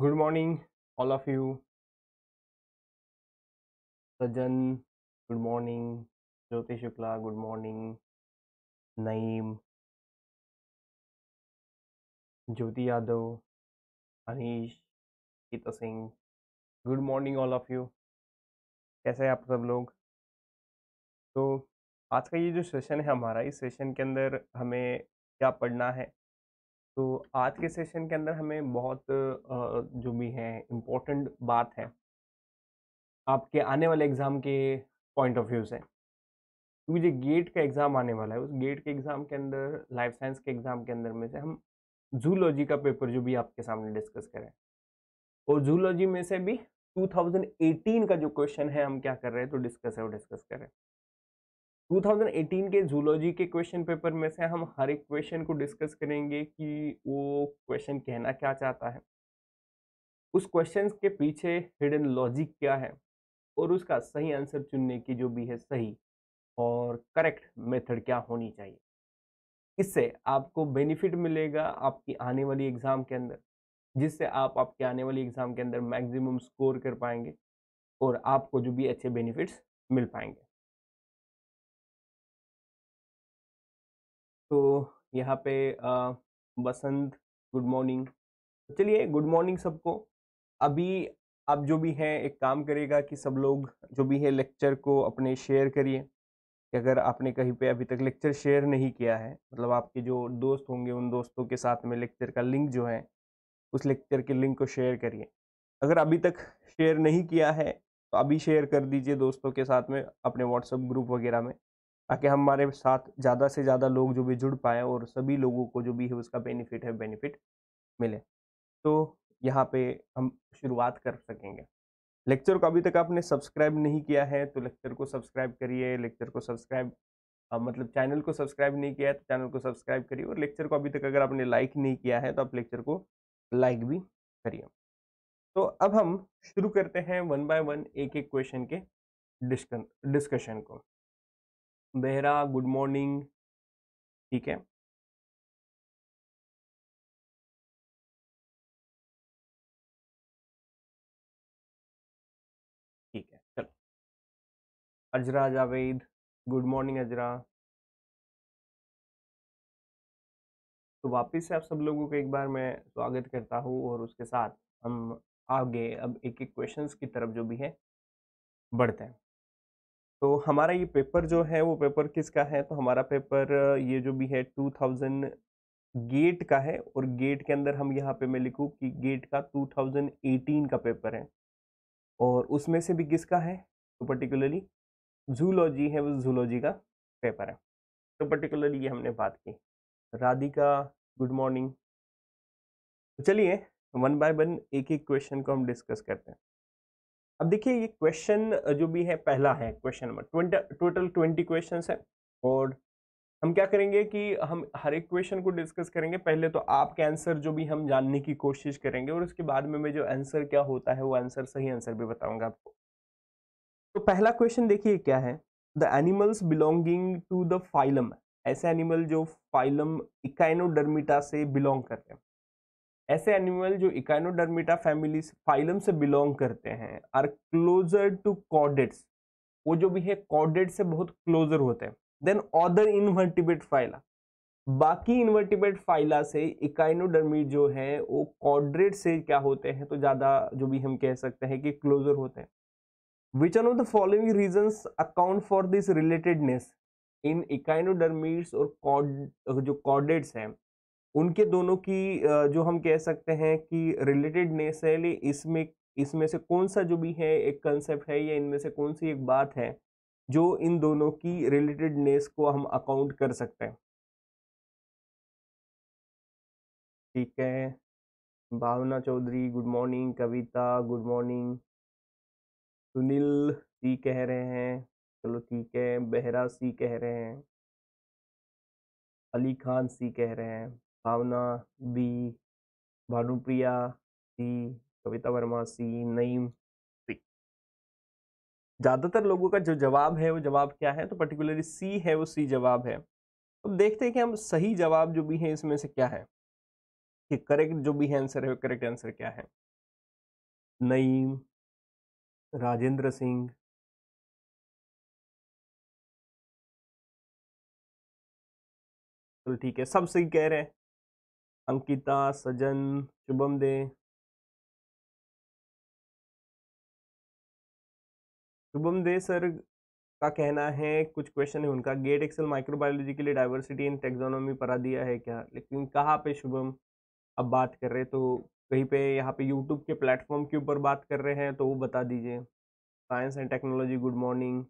Good morning all of you Sajjan good morning Jyoti Shukla good morning Naeem Jyoti Yadav Anish Geet Singh good morning all of you कैसे हैं आप सब लोग तो आज का ये जो सेशन है हमारा इस सेशन के अंदर हमें क्या पढ़ना है तो आज के सेशन के अंदर हमें बहुत जो भी है इम्पोर्टेंट बात है आपके आने वाले एग्ज़ाम के पॉइंट ऑफ व्यू से क्योंकि जो गेट का एग्ज़ाम आने वाला है उस गेट के एग्ज़ाम के अंदर लाइफ साइंस के एग्ज़ाम के अंदर में से हम जूलॉजी का पेपर जो भी आपके सामने डिस्कस करें और जूलॉजी में से भी 2018 का जो क्वेश्चन है हम क्या कर रहे हैं तो डिस्कस है वो डिस्कस करें 2018 के जूलॉजी के क्वेश्चन पेपर में से हम हर एक क्वेश्चन को डिस्कस करेंगे कि वो क्वेश्चन कहना क्या चाहता है उस क्वेश्चन के पीछे हिडन लॉजिक क्या है और उसका सही आंसर चुनने की जो भी है सही और करेक्ट मेथड क्या होनी चाहिए इससे आपको बेनिफिट मिलेगा आपकी आने वाली एग्ज़ाम के अंदर जिससे आप आपके आने वाली एग्ज़ाम के अंदर मैक्सिमम स्कोर कर पाएंगे और आपको जो भी अच्छे बेनिफिट्स मिल पाएंगे तो यहाँ पे बसंत गुड मॉर्निंग तो चलिए गुड मॉर्निंग सबको अभी आप जो भी हैं एक काम करेगा कि सब लोग जो भी है लेक्चर को अपने शेयर करिए कि अगर आपने कहीं पे अभी तक लेक्चर शेयर नहीं किया है मतलब आपके जो दोस्त होंगे उन दोस्तों के साथ में लेक्चर का लिंक जो है उस लेक्चर के लिंक को शेयर करिए अगर अभी तक शेयर नहीं किया है तो अभी शेयर कर दीजिए दोस्तों के साथ में अपने व्हाट्सएप ग्रुप वगैरह में ताकि हमारे साथ ज़्यादा से ज़्यादा लोग जो भी जुड़ पाए और सभी लोगों को जो भी है उसका बेनिफिट है बेनिफिट मिले तो यहाँ पे हम शुरुआत कर सकेंगे लेक्चर को अभी तक आपने सब्सक्राइब नहीं किया है तो लेक्चर को सब्सक्राइब करिए लेक्चर को सब्सक्राइब मतलब चैनल को सब्सक्राइब नहीं किया है तो चैनल को सब्सक्राइब करिए और लेक्चर को अभी तक अगर आपने लाइक नहीं किया है तो आप लेक्चर को लाइक भी करिए तो अब हम शुरू करते हैं वन बाय वन एक एक क्वेश्चन के डिस्कन डिस्कशन को बेहरा गुड मॉर्निंग ठीक है ठीक है चलो अजरा जावेद गुड मॉर्निंग अजरा तो वापस से आप सब लोगों को एक बार मैं स्वागत करता हूँ और उसके साथ हम आगे अब एक एक क्वेश्चंस की तरफ जो भी है बढ़ते हैं तो हमारा ये पेपर जो है वो पेपर किसका है तो हमारा पेपर ये जो भी है टू थाउजेंड गेट का है और गेट के अंदर हम यहाँ पे मैं लिखूँ कि गेट का टू थाउजेंड एटीन का पेपर है और उसमें से भी किसका है तो पर्टिकुलरली जूलॉजी है वो जूलॉजी का पेपर है तो पर्टिकुलरली ये हमने बात की राधिका गुड मॉर्निंग तो चलिए वन बाय वन एक एक क्वेश्चन को हम डिस्कस करते हैं अब देखिए ये क्वेश्चन जो भी है पहला है question number twenty total twenty question है और हम क्या करेंगे कि हम हर एक क्वेश्चन को डिस्कस करेंगे पहले तो आपके आंसर जो भी हम जानने की कोशिश करेंगे और उसके बाद में मैं जो आंसर क्या होता है वो आंसर सही आंसर भी बताऊंगा आपको तो पहला क्वेश्चन देखिए क्या है the animals belonging to the phylum ऐसे एनिमल जो फाइलम इकाइनोडर्मिटा से बिलोंग करते हैं ऐसे एनिमल जो इकाइनोडर्मिटा फैमिली फाइलम से बिलोंग करते हैं आर क्लोजर टू कॉडेट्स वो जो भी है कॉडेट से बहुत क्लोजर होते हैं देन अदर इनवर्टिबेट फाइला बाकी इन्वर्टिबेट फाइला से इकाइनोडर्मिट जो है वो कॉड्रेट से क्या होते हैं तो ज़्यादा जो भी हम कह सकते हैं कि क्लोजर होते हैं which are of the following reasons account for this relatedness in echinoderms और कॉड जो कॉडेट्स हैं उनके दोनों की जो हम कह सकते हैं कि रिलेटेडनेस है ले इसमें इसमें से कौन सा जो भी है एक कंसेप्ट है या इनमें से कौन सी एक बात है जो इन दोनों की रिलेटेडनेस को हम अकाउंट कर सकते हैं ठीक है Bhavna Chaudhary good morning Kavita good morning Sunil C कह रहे हैं चलो ठीक है बहरा सी कह रहे हैं अली खान सी कह रहे हैं Bhavna B Bhanupriya C Kavita Verma C Naeem P ज़्यादातर लोगों का जो जवाब है वो जवाब क्या है तो पर्टिकुलरली सी है वो सी जवाब है अब देखते हैं कि हम सही जवाब जो भी है इसमें से क्या है कि करेक्ट जो भी है आंसर है करेक्ट आंसर क्या है नईम राजेंद्र सिंह चलो तो ठीक है सब सही कह रहे हैं Ankita Sajan Shubham D Shubham D sir का कहना है कुछ क्वेश्चन है उनका गेट एक्सेल माइक्रोबायोलॉजी के लिए डाइवर्सिटी इन टेक्सोनॉमी पढ़ा दिया है क्या लेकिन कहाँ पे शुभम अब बात कर रहे तो कहीं पे यहाँ पे यूट्यूब के प्लेटफॉर्म के ऊपर बात कर रहे हैं तो वो बता दीजिए science and technology good morning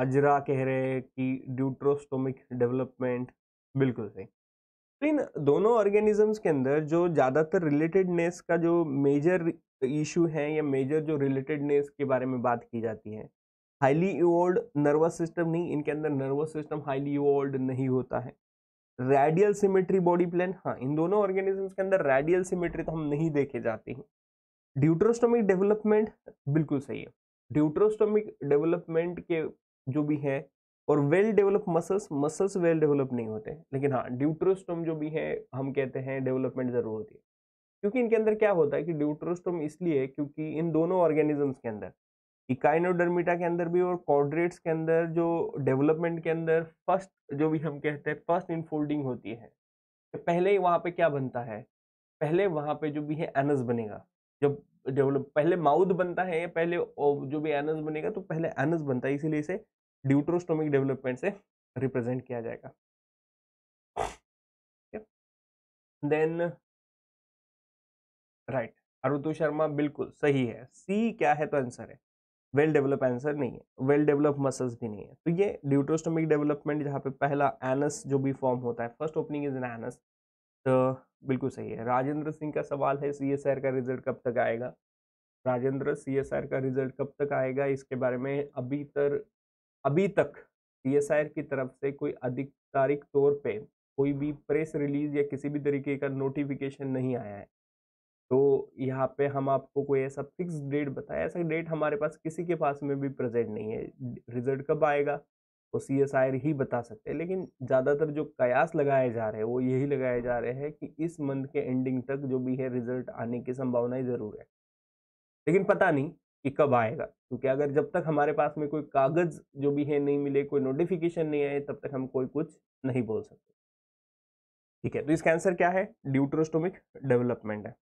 Azra कह रहे हैं कि ड्यूट्रोस्टोमिक डेवलपमेंट बिल्कुल सही तो इन दोनों ऑर्गेनिजम्स के अंदर जो ज़्यादातर रिलेटेडनेस का जो मेजर इशू है या मेजर जो रिलेटेडनेस के बारे में बात की जाती है हाईली इवोल्ड नर्वस सिस्टम नहीं इनके अंदर नर्वस सिस्टम हाईली इवोल्ड नहीं होता है रेडियल सिमेट्री बॉडी प्लान हाँ इन दोनों ऑर्गेनिजम्स के अंदर रेडियल सिमेट्री तो हम नहीं देखे जाते हैं ड्यूट्रोस्टोमिक डेवलपमेंट बिल्कुल सही है ड्यूट्रोस्टोमिक डेवलपमेंट के जो भी है और well develop muscles muscles well develop नहीं होते लेकिन हाँ ड्यूट्रोस्टोम जो भी है हम कहते हैं डेवलपमेंट ज़रूर होती है क्योंकि इनके अंदर क्या होता है कि ड्यूट्रोस्टोम इसलिए क्योंकि इन दोनों ऑर्गेनिजम्स के अंदर इकाइनोडर्मिटा के अंदर भी और कॉड्रेट्स के अंदर जो डेवलपमेंट के अंदर फर्स्ट जो भी हम कहते हैं फर्स्ट इनफोल्डिंग होती है तो पहले ही वहाँ पर क्या बनता है पहले वहाँ पर जो भी है एनस बनेगा जब डेवलप पहले माउथ बनता है पहले जो भी एनस बनेगा तो पहले एनस बनता है इसीलिए इसे ड्यूट्रोस्टोमिक डेवलपमेंट से रिप्रेजेंट किया जाएगा देन राइट अरुतु शर्मा बिल्कुल सही है सी क्या है तो आंसर है वेल डेवलप आंसर नहीं है वेल डेवलप मसल्स भी नहीं है तो ये ड्यूट्रोस्टोमिक डेवलपमेंट जहाँ पे पहला एनस जो भी फॉर्म होता है first opening is an anus तो बिल्कुल सही है राजेंद्र सिंह का सवाल है सी का रिजल्ट कब तक आएगा राजेंद्र सी का रिजल्ट कब तक आएगा इसके बारे में अभी तक अभी तक टीएसआईआर की तरफ से कोई आधिकारिक तौर पे कोई भी प्रेस रिलीज या किसी भी तरीके का नोटिफिकेशन नहीं आया है तो यहाँ पे हम आपको कोई ऐसा फिक्स डेट बताया ऐसा डेट हमारे पास किसी के पास में भी प्रेजेंट नहीं है रिजल्ट कब आएगा वो सी एस आई ही बता सकते हैं लेकिन ज़्यादातर जो कयास लगाए जा रहे हैं वो यही लगाए जा रहे हैं कि इस मंथ के एंडिंग तक जो भी है रिजल्ट आने की संभावनाएं ज़रूर है लेकिन पता नहीं कि कब आएगा क्योंकि अगर जब तक हमारे पास में कोई कागज़ जो भी है नहीं मिले कोई नोटिफिकेशन नहीं आए तब तक हम कोई कुछ नहीं बोल सकते ठीक है तो इसका आंसर क्या है ड्यूट्रोस्टोमिक डेवलपमेंट है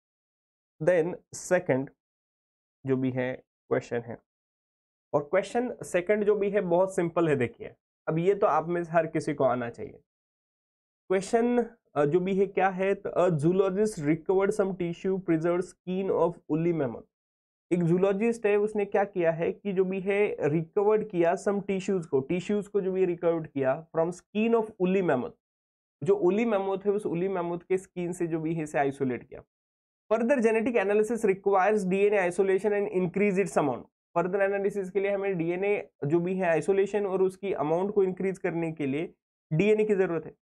देन सेकंड जो भी है क्वेश्चन है और क्वेश्चन सेकंड जो भी है बहुत सिंपल है देखिए अब ये तो आप में हर किसी को आना चाहिए क्वेश्चन जो भी है क्या है zoologist recovered some tissue preserve skin of woolly mammoth एक जूलॉजिस्ट है उसने क्या किया है कि जो भी है रिकवर्ड किया सम टिश्यूज को टिश्यूज को जो भी रिकवर्ड किया from skin of woolly mammoth जो उली मैमोथ है उस उली मैमोथ के स्किन से जो भी है इसे आइसोलेट किया further genetic analysis requires DNA isolation and increase its amount further analysis के लिए हमें डीएनए जो भी है आइसोलेशन और उसकी अमाउंट को इंक्रीज करने के लिए डीएनए की जरूरत है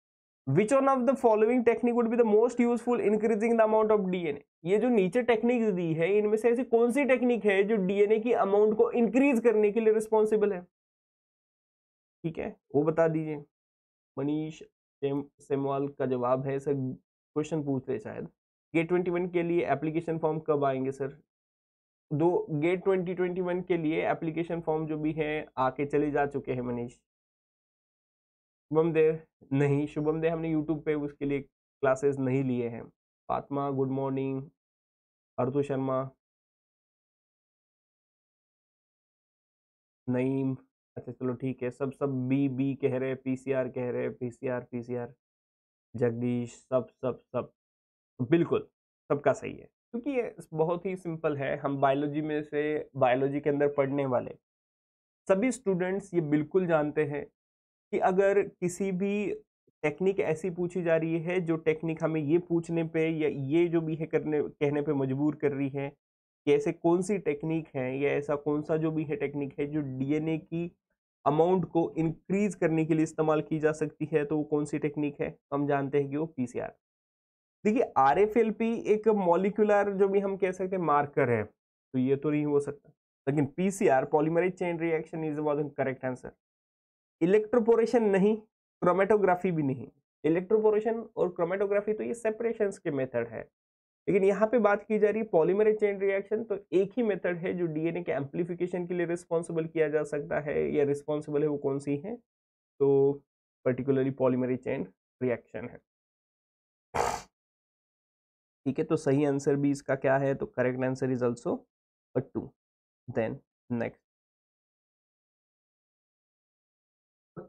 which one of the following technique would be the most useful increasing the amount of DNA ये जो नीचे टेक्निक दी है इनमें से ऐसी कौन सी टेक्निक है जो डीएनए की अमाउंट को इंक्रीज करने के लिए रिस्पॉन्सिबल है ठीक है वो बता दीजिए मनीष सेमवाल का जवाब है सर क्वेश्चन पूछ रहे शायद गेट ट्वेंटी वन के लिए एप्लीकेशन फॉर्म कब आएंगे सर दो गेट ट्वेंटी ट्वेंटी वन के लिए एप्लीकेशन फॉर्म जो भी है आके चले जा चुके हैं मनीष शुभम देव नहीं शुभम देव हमने यूट्यूब पे उसके लिए क्लासेस नहीं लिए हैं फातमा गुड मॉर्निंग अर्थु शर्मा नईम अच्छा चलो ठीक है सब सब बी बी कह रहे पीसीआर कह रहे पीसीआर पीसीआर जगदीश सब सब सब बिल्कुल सबका सही है क्योंकि ये बहुत ही सिंपल है हम बायोलॉजी में से बायोलॉजी के अंदर पढ़ने वाले सभी स्टूडेंट्स ये बिल्कुल जानते हैं कि अगर किसी भी टेक्निक ऐसी पूछी जा रही है जो टेक्निक हमें ये पूछने पे या ये जो भी है करने कहने पे मजबूर कर रही है कि ऐसे कौन सी टेक्निक है या ऐसा कौन सा जो भी है टेक्निक है जो डीएनए की अमाउंट को इंक्रीज करने के लिए इस्तेमाल की जा सकती है तो वो कौन सी टेक्निक है हम जानते हैं कि वो पीसीआर देखिए आर एफ एल पी एक मॉलिकुलर जो भी हम कह सकते हैं मार्कर है तो ये तो नहीं हो सकता लेकिन PCR polymeric chain reaction is was correct answer electroporation नहीं क्रोमेटोग्राफी भी नहीं इलेक्ट्रोपोरेशन और क्रोमेटोग्राफी तो ये सेपरेशन के मेथड है लेकिन यहाँ पे बात की जा रही है पॉलीमर चेन रिएक्शन तो एक ही मेथड है जो डीएनए के एम्प्लीफिकेशन के लिए रिस्पॉन्सिबल किया जा सकता है या रिस्पॉन्सिबल है वो कौन सी है तो पर्टिकुलरली पॉलीमर चेन रिएक्शन है ठीक है तो सही आंसर भी इसका क्या है तो correct answer is also two then next a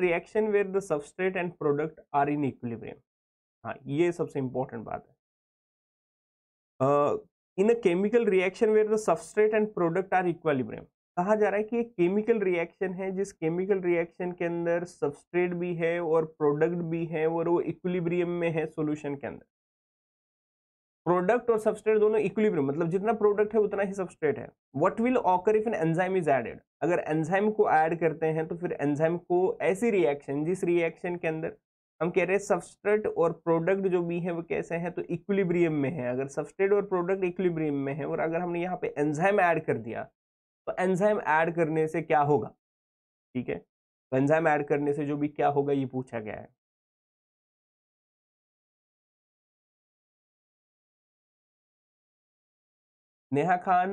reaction reaction where the substrate and product are in हाँ ये सबसे इंपॉर्टेंट बात है in a chemical reaction where the substrate and product are equilibrium कहा जा रहा है कि एक केमिकल रिएक्शन है जिस केमिकल रिएक्शन के अंदर सबस्ट्रेट भी है और प्रोडक्ट भी है और वो इक्विलिब्रियम में है सॉल्यूशन के अंदर प्रोडक्ट और सबस्ट्रेट दोनों इक्विलिब्रियम मतलब जितना प्रोडक्ट है उतना ही सबस्ट्रेट है what will occur if an enzyme is added अगर एंजाइम को ऐड करते हैं तो फिर एंजाइम को ऐसी रिएक्शन जिस रिएक्शन के अंदर हम कह रहे हैं सबस्ट्रेट और प्रोडक्ट जो भी है वो कैसे हैं तो इक्विलिब्रियम में है अगर सबस्ट्रेट और प्रोडक्ट इक्विलिब्रियम में है और अगर हमने यहाँ पे एंजाइम ऐड कर दिया तो एंजाइम ऐड करने से क्या होगा ठीक है तो एंजाइम ऐड करने से जो भी क्या होगा ये पूछा गया है Neha Khan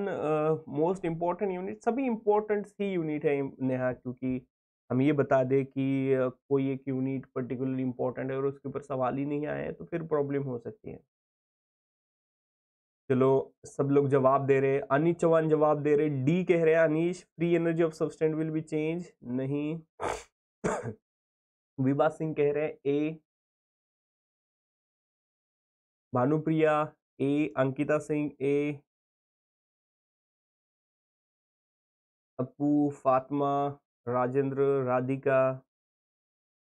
most important unit सभी इम्पोर्टेंट ही यूनिट है नेहा क्योंकि हम ये बता दें कि कोई एक यूनिट पर्टिकुलरली इम्पोर्टेंट है और उसके ऊपर सवाल ही नहीं आए तो फिर प्रॉब्लम हो सकती है चलो सब लोग जवाब दे रहे अनिश चौहान जवाब दे रहे डी कह रहे हैं Anish free energy of substance will be change नहीं विभा सिंह कह रहे हैं ए भानुप्रिया ए अंकिता सिंह ए अपू फातिमा राजेंद्र राधिका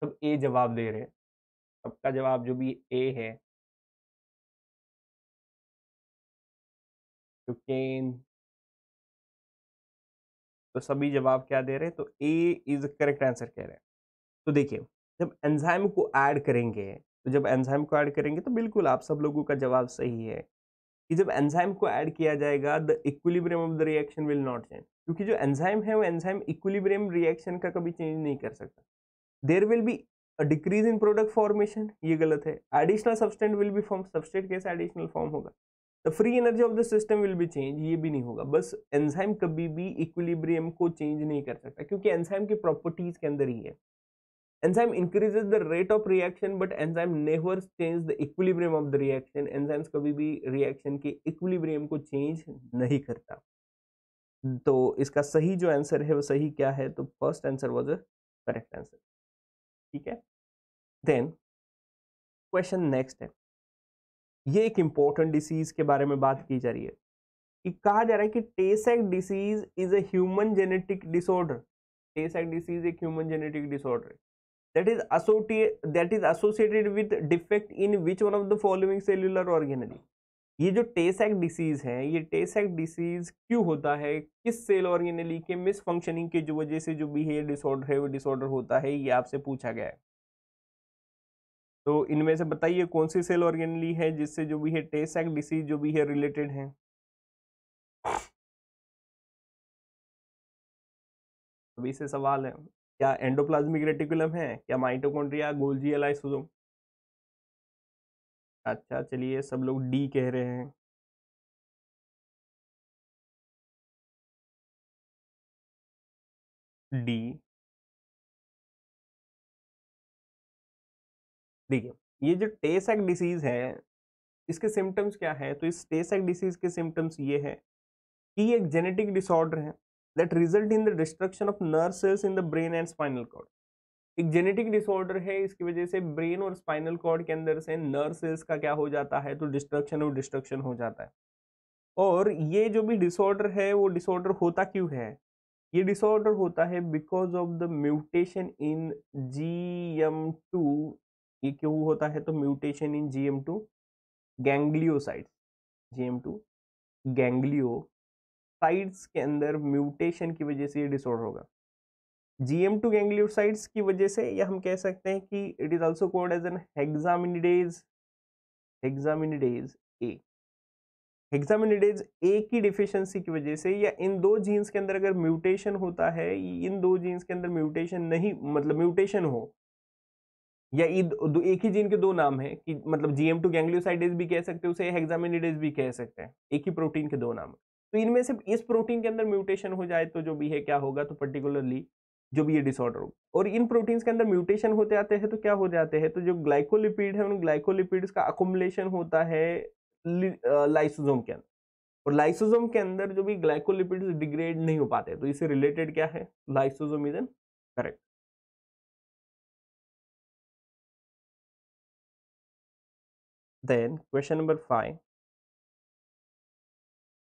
सब ए जवाब दे रहे हैं सबका जवाब जो भी ए है तो सभी जवाब क्या दे रहे हैं तो ए इज करेक्ट आंसर कह रहे हैं तो देखिए जब एंजाइम को ऐड करेंगे तो जब एंजाइम को ऐड करेंगे तो बिल्कुल आप सब लोगों का जवाब सही है कि जब एंजाइम को ऐड किया जाएगा the equilibrium of the reaction will not change क्योंकि जो एंजाइम है वो एंजाइम इक्विलिब्रियम रिएक्शन का कभी चेंज नहीं कर सकता there will be decrease in product formation ये गलत है additional substance will be form substance कैसे एडिशनल फॉर्म होगा the free energy of the system will be change ये भी नहीं होगा बस एंजाइम कभी भी इक्विलिब्रियम को चेंज नहीं कर सकता क्योंकि एंजाइम की प्रॉपर्टीज के अंदर ही है enzyme increase the rate of reaction but enzyme never change the equilibrium of the reaction enzymes कभी भी रिएक्शन के इक्विलिब्रियम को चेंज नहीं करता तो इसका सही जो आंसर है वो सही क्या है तो first answer was a correct answer ठीक है देन क्वेश्चन नेक्स्ट है ये एक इंपॉर्टेंट डिसीज के बारे में बात की जा रही है कि कहा जा रहा है कि Tay Sachs disease is a human genetic disorder Tay Sachs disease एक human genetic disorder that is associate that is associated with defect in which one of the following cellular organelle ये जो टेसैक डिसीज़ है ये टेसैक डिसीज़ क्यों होता है किस सेल ऑर्गेनली के मिसफंक्शनिंग की जो वजह से जो बिहेवियर डिसऑर्डर है वो डिसऑर्डर होता है ये आपसे पूछा गया है तो इनमें से बताइए कौन सी सेल ऑर्गेनली है जिससे जो भी है टेसेक डिसीज जो भी है रिलेटेड है अभी से सवाल है क्या एंडोप्लाज्मिक रेटिकुलम है क्या माइटोकॉन्ड्रिया गोल्जी एलाइसोसोम अच्छा चलिए सब लोग डी कह रहे हैं डी देखिए ये जो टेसैक डिसीज़ है इसके सिम्टम्स क्या है तो इस टेसैक डिसीज़ के सिम्टम्स ये है कि एक जेनेटिक डिसऑर्डर है that result in the destruction of nerve cells in the brain and spinal cord एक जेनेटिक डिसऑर्डर है इसकी वजह से ब्रेन और स्पाइनल कॉर्ड के अंदर से नर्व सेल्स का क्या हो जाता है तो डिस्ट्रक्शन और डिस्ट्रक्शन हो जाता है और ये जो भी डिसऑर्डर है वो डिसऑर्डर होता क्यों है ये डिसऑर्डर होता है because of the mutation in G M two ये क्यों होता है तो mutation in G M two gangliosides G M two gangliosides के अंदर म्यूटेशन की वजह से ये डिसऑर्डर होगा जीएम टू गैंग्लियोसाइड्स की वजह से या हम कह सकते हैं कि it is also called as an hexosaminidase hexosaminidase A hexosaminidase A की डिफिशियंसी की वजह से या इन दो जीन्स के अंदर अगर म्यूटेशन होता है इन दो जीन्स के अंदर म्यूटेशन नहीं मतलब म्यूटेशन हो या एक ही जीन के दो नाम है कि मतलब जीएम टू गैंग्लियोसाइडेज भी कह सकते हैं उसे हेक्सामिनिडेज भी कह सकते हैं एक ही प्रोटीन के दो नाम है तो इनमें से इस प्रोटीन के अंदर म्यूटेशन हो जाए तो जो भी है क्या होगा तो पर्टिकुलरली जो भी ये डिसऑर्डर हो और इन प्रोटीन्स के अंदर म्यूटेशन होते आते हैं तो क्या हो जाते हैं तो जो ग्लाइकोलिपिड है उन ग्लाइकोलिपिड्स का अकोमलेशन होता है लाइसोजोम के अंदर और लाइसोजोम के अंदर जो भी ग्लाइकोलिपिड्स डिग्रेड नहीं हो पाते तो इससे रिलेटेड क्या है lysosome is an correct then question number 5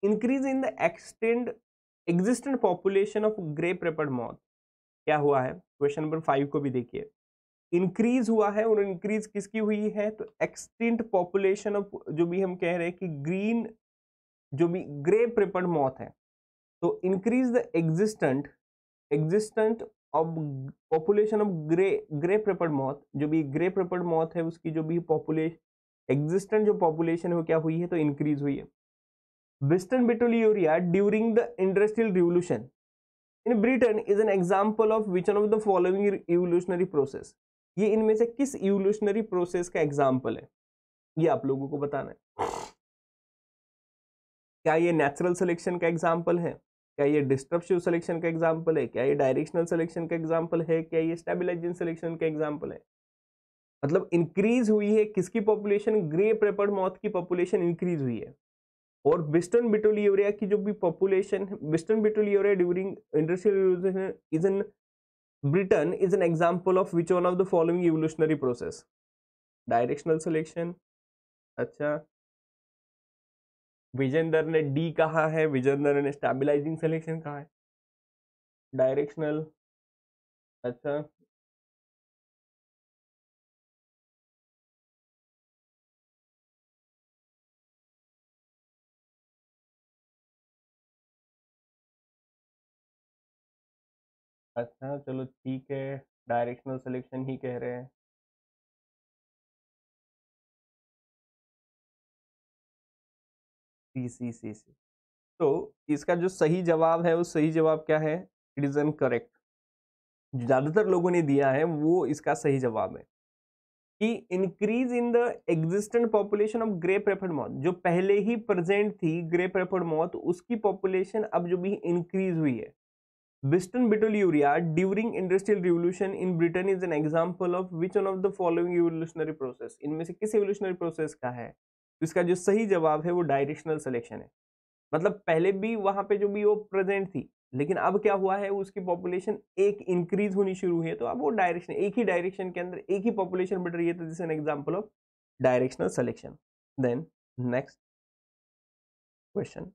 increase in the extend existent population of grey peppered moth क्या हुआ है क्वेश्चन नंबर फाइव को भी देखिए इंक्रीज हुआ है और इंक्रीज किसकी हुई है तो एक्सटिंट पॉपुलेशन ऑफ जो भी हम कह रहे हैं कि ग्रीन जो भी ग्रे प्रिपर्ड मौत है तो increase the existent existent of population of grey grey prepared moth जो भी ग्रे प्रिपर्ड मौत है उसकी जो भी पॉपुलेशन एग्जिस्टेंट जो पॉपुलेशन है वो क्या हुई है तो इंक्रीज हुई है western betularia during the industrial revolution in Britain is an example of which of the following evolutionary process ये इनमें से किस इवोल्यूशनरी प्रोसेस का एग्जाम्पल है ये आप लोगों को बताना है क्या ये नेचुरल सिलेक्शन का एग्जाम्पल है क्या ये डिस्ट्रप्शिव सिलेक्शन का एग्जाम्पल है क्या ये डायरेक्शनल सिलेक्शन का एग्जाम्पल है क्या ये स्टेबिलाइजिंग सिलेक्शन का एग्जाम्पल है मतलब इंक्रीज हुई है किसकी पॉपुलेशन ग्रे प्रेपर्ड मॉथ की पॉपुलेशन इंक्रीज हुई है और वेस्टर्न बिटोली की जो भी पॉपुलेशन वेस्टर्न बिटोली during industrial revolution is in Britain is an example of which one of the following evolutionary process directional selection अच्छा विजेंदर ने डी कहा है विजेंदर ने स्टेबिलाईजिंग सिलेक्शन कहा है डायरेक्शनल अच्छा अच्छा चलो ठीक है डायरेक्शनल सिलेक्शन ही कह रहे हैं सी सी सी सी तो इसका जो सही जवाब है वो सही जवाब क्या है इट इज एन करेक्ट ज़्यादातर लोगों ने दिया है वो इसका सही जवाब है कि increase in the existent population of grey preferred moth जो पहले ही प्रेजेंट थी ग्रे प्रेफर्ड मौत उसकी पॉपुलेशन अब जो भी इंक्रीज हुई है western betularia during industrial revolution in Britain is an example of which one of the following revolutionary process इनमें से किस evolutionary process का है तो इसका जो सही जवाब है वो डायरेक्शनल सिलेक्शन है मतलब पहले भी वहां पे जो भी वो प्रेजेंट थी लेकिन अब क्या हुआ है उसकी पॉपुलेशन एक इंक्रीज होनी शुरू हुई है तो अब वो डायरेक्शन एक ही डायरेक्शन के अंदर एक ही पॉपुलेशन बढ़ रही है तो this an example of directional selection then next question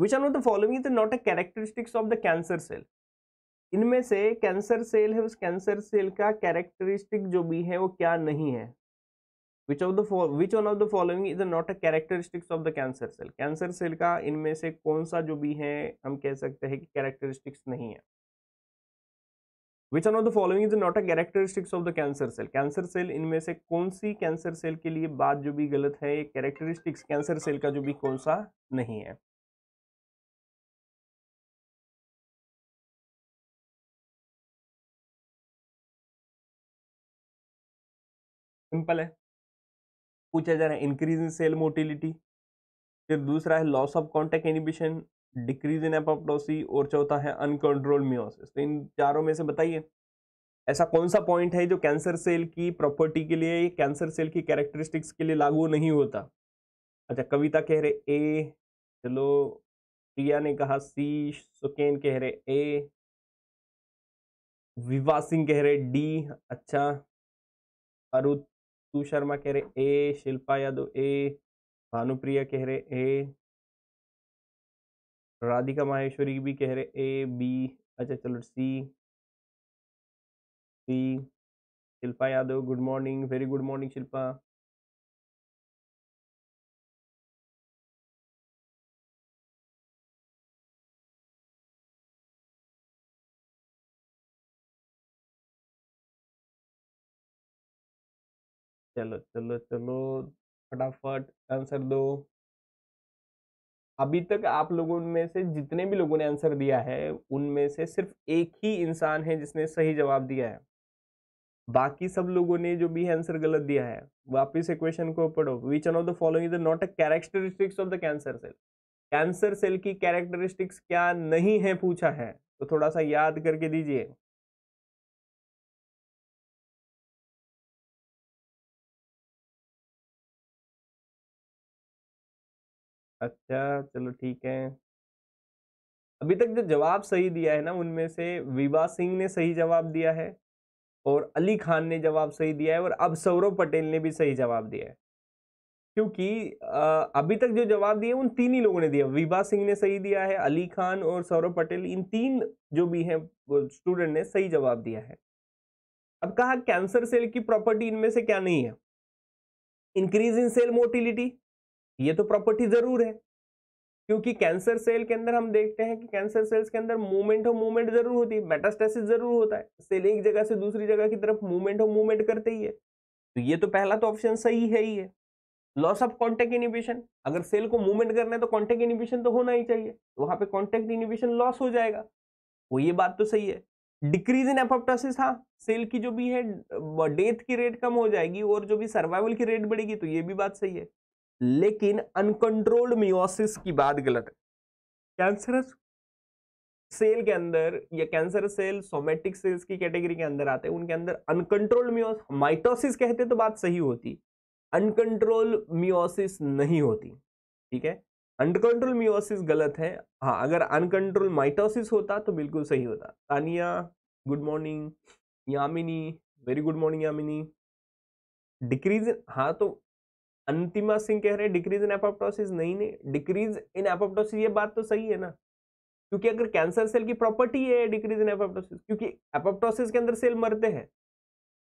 which are not the following is not a characteristics of the cancer cell इनमें से कैंसर सेल है उस कैंसर सेल का कैरेक्टरिस्टिक जो भी है वो क्या नहीं है which of the which one of the following is not a characteristics of the cancer cell cancer cell का इनमें से कौन सा जो भी है हम कह सकते हैं कि कैरेक्टरिस्टिक्स नहीं है which one of the following is not a characteristics of the cancer cell cancer cell इनमें से कौन सी कैंसर सेल के लिए बात जो भी गलत है कैरेक्टरिस्टिक्स कैंसर सेल का जो भी कौन सा नहीं है सिंपल है पूछा जा रहा है इंक्रीज इन सेल मोटिलिटी फिर दूसरा है loss of contact inhibition decrease in apoptosis और चौथा है अनकंट्रोल मियोसिस तो इन चारों में से बताइए ऐसा कौन सा पॉइंट है जो कैंसर सेल की प्रॉपर्टी के लिए कैंसर सेल की कैरेक्टरिस्टिक्स के लिए लागू नहीं होता अच्छा कविता कह रहे ए चलो प्रिया ने कहा सी सुकेन कह रहे ए विवा सिंह कह रहे डी अच्छा अरुत तू शर्मा कह रहे ए शिल्पा यादव ए भानुप्रिया कह रहे ए राधिका माहेश्वरी भी कह रहे ए बी अच्छा चलो C C Shilpa Yadav good morning very good morning Shilpa चलो चलो चलो फटाफट आंसर दो अभी तक आप लोगों में से जितने भी लोगों ने आंसर दिया है उनमें से सिर्फ एक ही इंसान है जिसने सही जवाब दिया है बाकी सब लोगों ने जो भी आंसर गलत दिया है वापिस इक्वेशन को पढ़ो which one of the following is not a characteristics of the cancer cell cancer cell की कैरेक्टरिस्टिक्स क्या नहीं है पूछा है तो थोड़ा सा याद करके दीजिए अच्छा चलो ठीक है अभी तक जो जवाब सही दिया है ना उनमें से विवा सिंह ने सही जवाब दिया है और अली खान ने जवाब सही दिया है और अब सौरभ पटेल ने भी सही जवाब दिया है क्योंकि अभी तक जो जवाब दिए उन तीन ही लोगों ने दिया विभा सिंह ने सही दिया है अली खान और सौरभ पटेल इन तीन जो भी हैं स्टूडेंट ने सही जवाब दिया है अब कहा कैंसर सेल की प्रॉपर्टी इनमें से क्या नहीं है इंक्रीज इन सेल मोटिलिटी ये तो प्रॉपर्टी जरूर है क्योंकि कैंसर सेल के अंदर हम देखते हैं कि कैंसर सेल्स के अंदर मूवमेंट हो मूवमेंट जरूर होती है मेटास्टेसिस जरूर होता है सेल एक जगह से दूसरी जगह की तरफ मूवमेंट हो मूवमेंट करते ही है तो ये तो पहला तो ऑप्शन सही है ही है लॉस ऑफ कॉन्टेक्ट इनिबिशन अगर सेल को मूवमेंट करना है तो कॉन्टेक्ट इनिबिशन तो होना ही चाहिए तो वहां पर कॉन्टेक्ट इनिबिशन लॉस हो जाएगा वो तो ये बात तो सही है डिक्रीज इन एपोप्टोसिस हाँ सेल की जो भी है डेथ uh, की रेट कम हो जाएगी और जो भी सर्वाइवल की रेट बढ़ेगी तो ये भी बात सही है लेकिन अनकंट्रोल्ड मियोसिस की बात गलत है कैंसरस सेल के अंदर या कैंसर सेल सोमेटिक सेल्स की कैटेगरी के अंदर आते हैं उनके अंदर अनकंट्रोल्ड मियोस माइटोसिस कहते तो बात सही होती अनकंट्रोल मियोसिस नहीं होती ठीक है अनकंट्रोल मियोसिस गलत है हाँ अगर अनकंट्रोल माइटोसिस होता तो बिल्कुल सही होता Tania good morning Yamini very good morning Yamini decrease हाँ तो अंतिमा सिंह कह रहे हैं डिक्रीज इन एपोप्टोसिस नहीं नहीं डिक्रीज इन एपोप्टोसिस ये बात तो सही है ना क्योंकि अगर कैंसर सेल की प्रॉपर्टी है डिक्रीज इन एपोप्टोसिस क्योंकि एपोप्टोसिस के अंदर सेल मरते हैं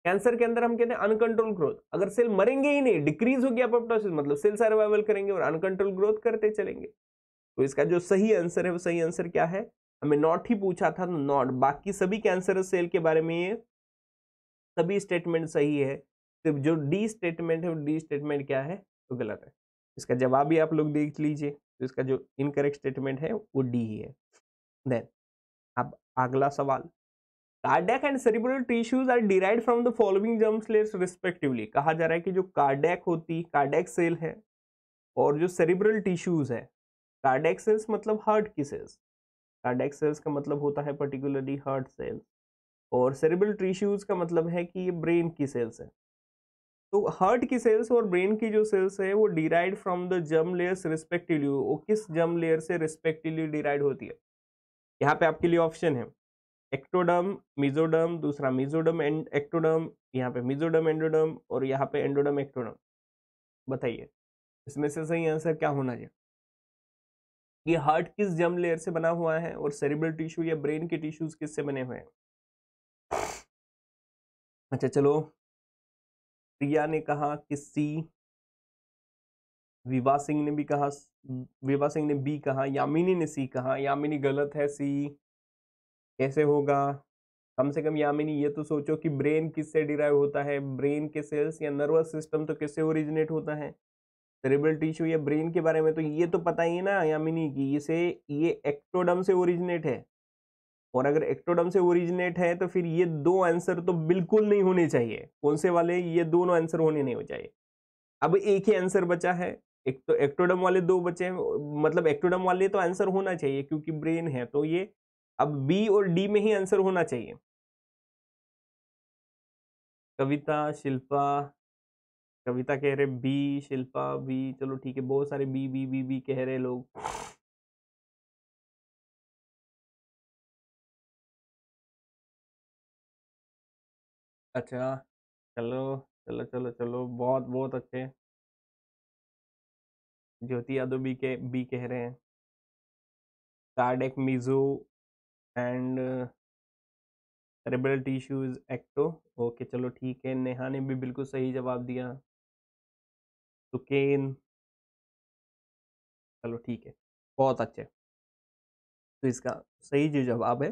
कैंसर के अंदर हम कहते हैं अनकंट्रोल ग्रोथ अगर सेल मरेंगे ही नहीं डिक्रीज होगी एपोप्टोसिस मतलब सेल सर्वाइवल करेंगे और अनकंट्रोल ग्रोथ करते चलेंगे तो इसका जो सही आंसर है वो सही आंसर क्या है हमें नॉट ही पूछा था तो नॉट बाकी सभी कैंसर सेल के बारे में ये सभी स्टेटमेंट सही है तो जो डी स्टेटमेंट है वो डी स्टेटमेंट क्या है तो गलत है इसका जवाब भी आप लोग देख लीजिए तो इसका जो इनकरेक्ट स्टेटमेंट है वो डी ही है देन अब अगला सवाल cardiac and cerebral tissues are derived from the following germ cells respectively कहा जा रहा है कि जो कार्डियक होती कार्डियक सेल है और जो सेरिब्रल टिश्यूज है कार्डियक सेल्स मतलब हार्ट की सेल्स कार्डियक सेल्स का मतलब होता है पर्टिकुलरली हार्ट सेल्स और सेरिब्रल टिश्यूज का मतलब है कि ये ब्रेन की सेल्स है तो हार्ट की सेल्स और ब्रेन की जो सेल्स है वो derived from the germ layers respectively वो किस जम लेयर से रिस्पेक्टिवली डिराइड होती है यहाँ पे आपके लिए ऑप्शन है एक्टोडम मिजोडम दूसरा मिजोडम एंड एक्टोडम यहाँ पे मिजोडम एंडोडम और यहाँ पे एंडोडम एक्टोडम बताइए इसमें से सही आंसर क्या होना चाहिए ये हार्ट किस जम लेयर से बना हुआ है और सेरिब्रल टिश्यू या ब्रेन के टिश्यूज किससे बने हुए हैं अच्छा चलो प्रिया ने कहा कि सी विवा सिंह ने भी कहा विवा सिंह ने बी कहा यामिनी ने सी कहा यामिनी गलत है सी कैसे होगा कम से कम यामिनी ये तो सोचो कि ब्रेन किससे डिराइव होता है ब्रेन के सेल्स या नर्वस सिस्टम तो किससे ओरिजिनेट होता है सेरेब्रल टिश्यू या ब्रेन के बारे में तो ये तो पता ही है ना यामिनी की इसे ये एक्टोडम से ओरिजिनेट है और अगर एक्टोडम से ओरिजिनेट है तो फिर ये दो आंसर तो बिल्कुल नहीं होने चाहिए कौन से वाले ये दोनों आंसर होने नहीं हो चाहिए अब एक ही आंसर बचा है एक तो एक्टोडम वाले दो बचे हैं मतलब एक्टोडम वाले तो आंसर होना चाहिए क्योंकि ब्रेन है तो ये अब बी और डी में ही आंसर होना चाहिए कविता शिल्पा कविता कह रहे बी शिल्पा बी चलो ठीक है बहुत सारे बी बी बी बी कह रहे लोग अच्छा चलो चलो चलो चलो बहुत बहुत अच्छे ज्योति यादव भी के बी कह रहे हैं cardiac meso and cerebral tissues ecto okay चलो ठीक है नेहा ने भी बिल्कुल सही जवाब दिया सुकेन चलो ठीक है बहुत अच्छे तो इसका सही जो जवाब है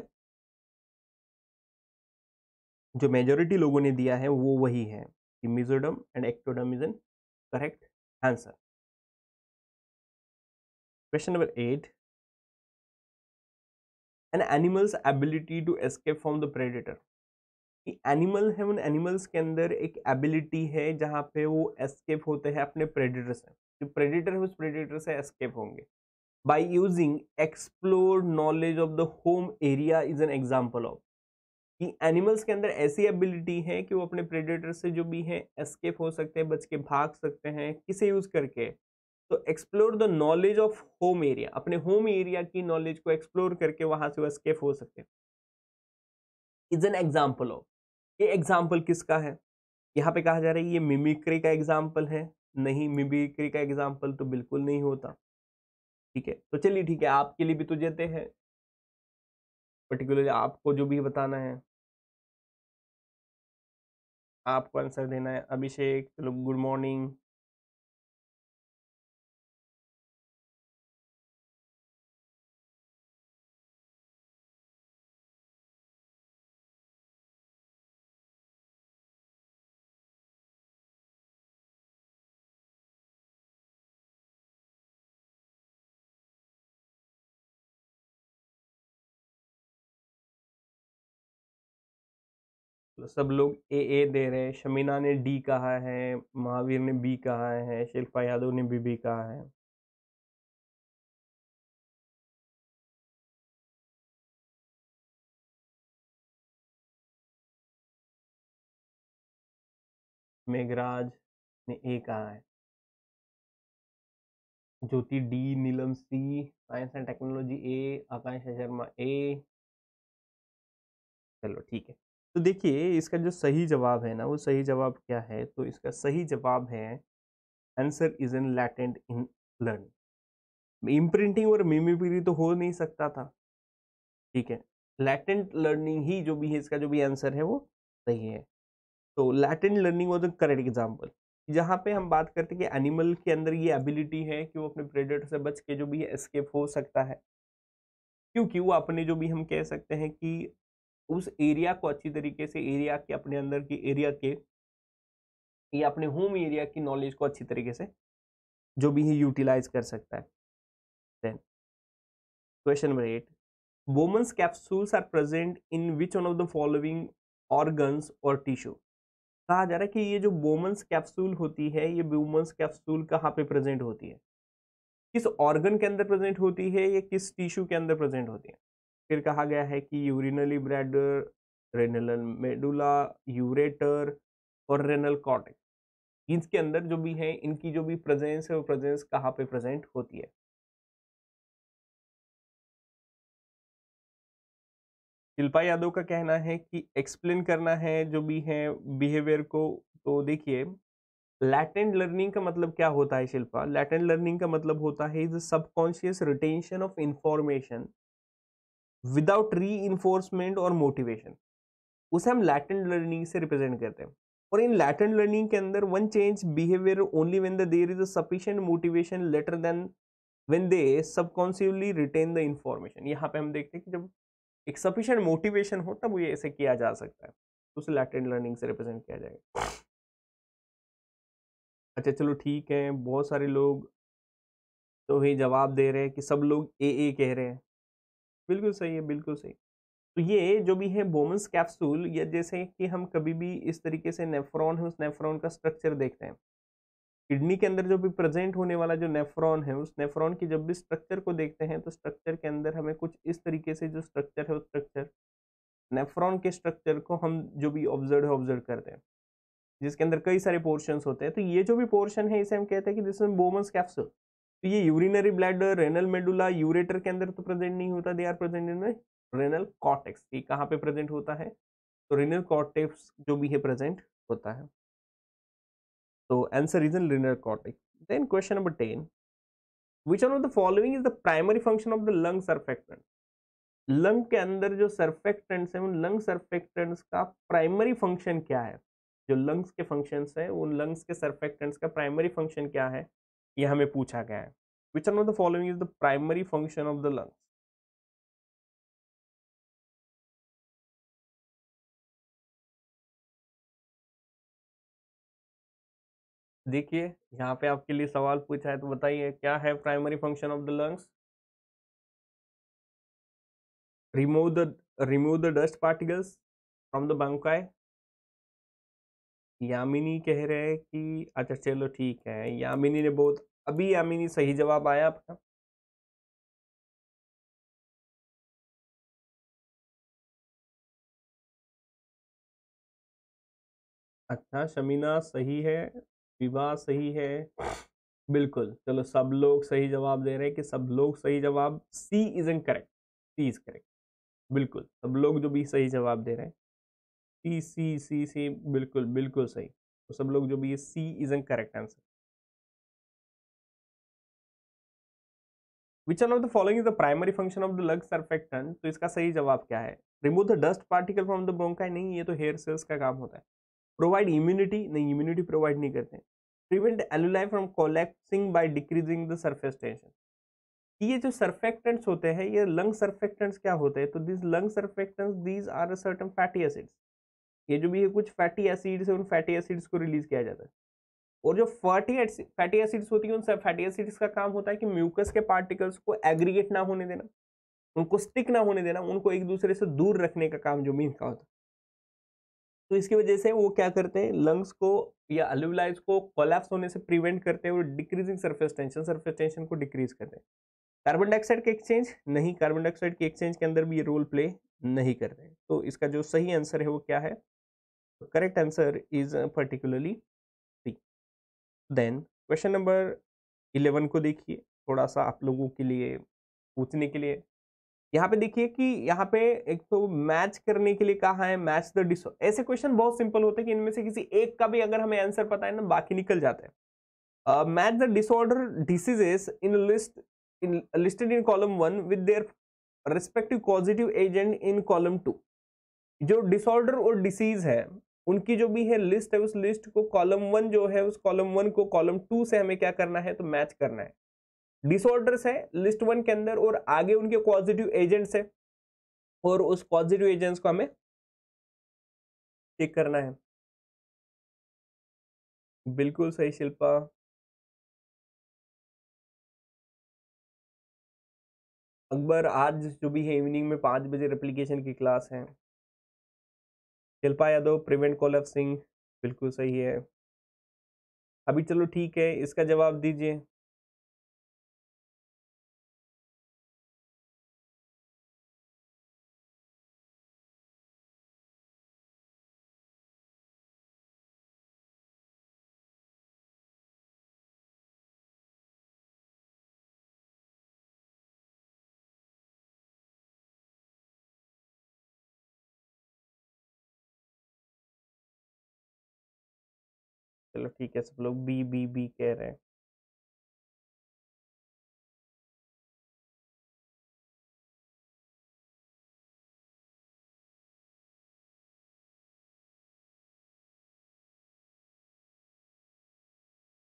जो मेजोरिटी लोगों ने दिया है वो वही है कि mesoderm and ectoderm is an correct answer question number eight an animal's ability to escape from the predator animal है उन एनिमल्स के अंदर एक एबिलिटी है जहाँ पे वो एस्केप होते हैं अपने प्रेडेटर से जो प्रेडेटर है उस प्रेडेटर से एस्केप होंगे by using explore knowledge of the home area is an example of कि एनिमल्स के अंदर ऐसी एबिलिटी है कि वो अपने प्रेडेटर से जो भी हैं एस्केप हो सकते हैं बच के भाग सकते हैं किसे यूज़ करके तो explore the knowledge of home area अपने होम एरिया की नॉलेज को एक्सप्लोर करके वहां से वो एस्केप हो सकते हैं इज एन एग्जाम्पल ऑफ ये एग्जाम्पल किसका है यहाँ पे कहा जा रहा है ये मिमिक्री का एग्जाम्पल है नहीं मिमिक्री का एग्जाम्पल तो बिल्कुल नहीं होता ठीक है तो चलिए ठीक है आपके लिए भी तो जेते हैं पर्टिकुलरली आपको जो भी बताना है आपको आंसर देना है अभिषेक चलो गुड मॉर्निंग मतलब सब लोग ए ए दे रहे हैं शमीना ने डी कहा है महावीर ने बी कहा है शिल्पा यादव ने बी बी कहा है मेघराज ने ए कहा है Jyoti D Neelam C science and technology A Akanksha Sharma A चलो ठीक है तो देखिए इसका जो सही जवाब है ना वो सही जवाब क्या है तो इसका सही जवाब है answer is in latent in learning imprinting और मिमिक्री तो हो नहीं सकता था ठीक है लैटेंट लर्निंग ही जो भी है इसका जो भी आंसर है वो सही है तो latent learning was a correct example जहाँ पे हम बात करते हैं कि एनिमल के अंदर ये एबिलिटी है कि वो अपने प्रेडेटर से बच के जो भी है एस्केप हो सकता है क्योंकि वो अपने जो भी हम कह सकते हैं कि उस एरिया को अच्छी तरीके से एरिया के अपने अंदर की एरिया के या अपने होम एरिया की नॉलेज को अच्छी तरीके से जो भी है यूटिलाइज कर सकता है then question number eight Bowman's capsules are present in which one of the following organs और टिश्यू कहा जा रहा है कि ये जो वोमेंस कैप्सूल होती है ये वोमेंस कैप्सूल कहाँ पे प्रेजेंट होती है किस ऑर्गन के अंदर प्रेजेंट होती है या किस टिश्यू के अंदर प्रेजेंट होती है फिर कहा गया है कि urinary bladder renal medulla ureter और रेनल कॉर्टेक्स इसके अंदर जो भी है इनकी जो भी प्रेजेंस है वो प्रेजेंस कहाँ पे प्रेजेंट होती है शिल्पा यादव का कहना है कि एक्सप्लेन करना है जो भी है बिहेवियर को तो देखिए लैटेंट लर्निंग का मतलब क्या होता है शिल्पा लैटेंट लर्निंग का मतलब होता है is subconscious retention of information without reinforcement और मोटिवेशन उसे हम लैटेंट लर्निंग से रिप्रेजेंट करते हैं और इन लैटेंट लर्निंग के अंदर one change behaviour only when the there is a sufficient motivation later then when they subconsciously retain the information यहाँ पे हम देखते हैं कि जब एक सफिशियंट मोटिवेशन हो तब ये ऐसे किया जा सकता है उसे लैटेंट लर्निंग से रिप्रेजेंट किया जाएगा अच्छा चलो ठीक है बहुत सारे लोग तो ही जवाब दे रहे हैं कि सब लोग ए ए कह रहे हैं बिल्कुल सही है बिल्कुल सही तो ये जो भी है बोमन्स कैप्सूल या जैसे कि हम कभी भी इस तरीके से नेफ्रॉन है उस नेफ्रॉन का स्ट्रक्चर देखते हैं किडनी के अंदर जो भी प्रेजेंट होने वाला जो नेफ्रॉन है उस नेफ्रॉन की जब भी स्ट्रक्चर को देखते हैं तो स्ट्रक्चर के अंदर हमें कुछ इस तरीके से जो स्ट्रक्चर है वो स्ट्रक्चर नेफ्रॉन के स्ट्रक्चर को हम जो भी ऑब्जर्व है ऑब्जर्व करते हैं जिसके अंदर कई सारे पोर्शन होते हैं तो ये जो भी पोर्शन है इसे हम कहते हैं कि जिसमें बोमन्स कैप्सूल तो ये urinary bladder renal medulla ureter के अंदर तो प्रेजेंट नहीं होता they are present in renal cortex ये कहाँ पे प्रेजेंट होता है तो रेनल कॉटेक्स जो भी है प्रेजेंट होता है तो answer is in renal cortex then question number ten which are of the following is the primary function of the lung surfactant lung के अंदर जो सर्फेक्टेंट्स हैं उन लंग सर्फेक्टेंट्स का प्राइमरी फंक्शन क्या है जो लंग्स के फंक्शंस हैं उन लंग्स के सर्फेक्टेंट्स का प्राइमरी फंक्शन क्या है ये हमें पूछा गया है which are not the following is the primary function of the lungs देखिए यहाँ पे आपके लिए सवाल पूछा है तो बताइए क्या है primary function of the lungs remove the remove the dust particles from the bronchi Yamini कह रहे हैं कि अच्छा चलो ठीक है यामिनी ने बहुत अभी अमीनी सही जवाब आया आपका अच्छा शमीना सही है विवाह सही है बिल्कुल चलो सब लोग सही जवाब दे रहे हैं कि सब लोग सही जवाब C is in correct C is correct बिल्कुल सब लोग जो भी सही जवाब दे रहे हैं सी सी सी सी बिल्कुल बिल्कुल सही तो सब लोग जो भी है C is in correct answer which one of the following is the primary function of the lung surfactant तो इसका सही जवाब क्या है remove the dust particle from the bronchi नहीं ये तो हेयर सेल्स का काम होता है प्रोवाइड इम्यूनिटी नहीं इम्यूनिटी प्रोवाइड नहीं करते prevent alveoli from collapsing by decreasing the surface tension ये जो सर्फेक्टेंट्स होते हैं ये लंग सर्फेक्टेंट्स क्या होते हैं तो this lung surfactants these are certain fatty acids ये जो भी है कुछ फैटी एसिड्स है उन फैटी एसिड्स को रिलीज किया जाता है और जो फर्टी फैटी एसिड्स होती है उन सब फैटी एसिड्स का काम होता है कि म्यूकस के पार्टिकल्स को एग्रीगेट ना होने देना उनको स्टिक ना होने देना उनको एक दूसरे से दूर रखने का काम जो मीन का होता है तो इसकी वजह से वो क्या करते हैं लंग्स को या अल्यूलाइज को कोलैप्स होने से प्रिवेंट करते हैं और decreasing surface tension surface tension को डिक्रीज करते हैं कार्बन डाइऑक्साइड के एक्सचेंज नहीं कार्बन डाइऑक्साइड के एक्सचेंज के अंदर भी ये रोल प्ले नहीं करते तो इसका जो सही आंसर है वो क्या है correct answer is particularly then question number eleven को देखिए थोड़ा सा आप लोगों के लिए पूछने के लिए यहाँ पे देखिए कि यहाँ पे एक तो मैच करने के लिए कहा है मैच द डिस ऐसे क्वेश्चन बहुत सिंपल होते हैं कि इनमें से किसी एक का भी अगर हमें आंसर पता है ना बाकी निकल जाते हैं match the disorder diseases in list in listed in column one with their respective positive agent in column two जो डिसऑर्डर और डिसीज है उनकी जो भी है लिस्ट है उस लिस्ट को कॉलम वन जो है उस कॉलम वन को कॉलम टू से हमें क्या करना है तो मैच करना है डिसऑर्डर्स है लिस्ट वन के अंदर और आगे उनके पॉजिटिव एजेंट्स है और उस पॉजिटिव एजेंट्स को हमें चेक करना है बिल्कुल सही शिल्पा अकबर आज जो भी है इवनिंग में पाँच बजे रेप्लीकेशन की क्लास है शिल्पा यादव प्रिवेंट कोलभ सिंह बिल्कुल सही है अभी चलो ठीक है इसका जवाब दीजिए ठीक है सब लोग बी बी बी कह रहे हैं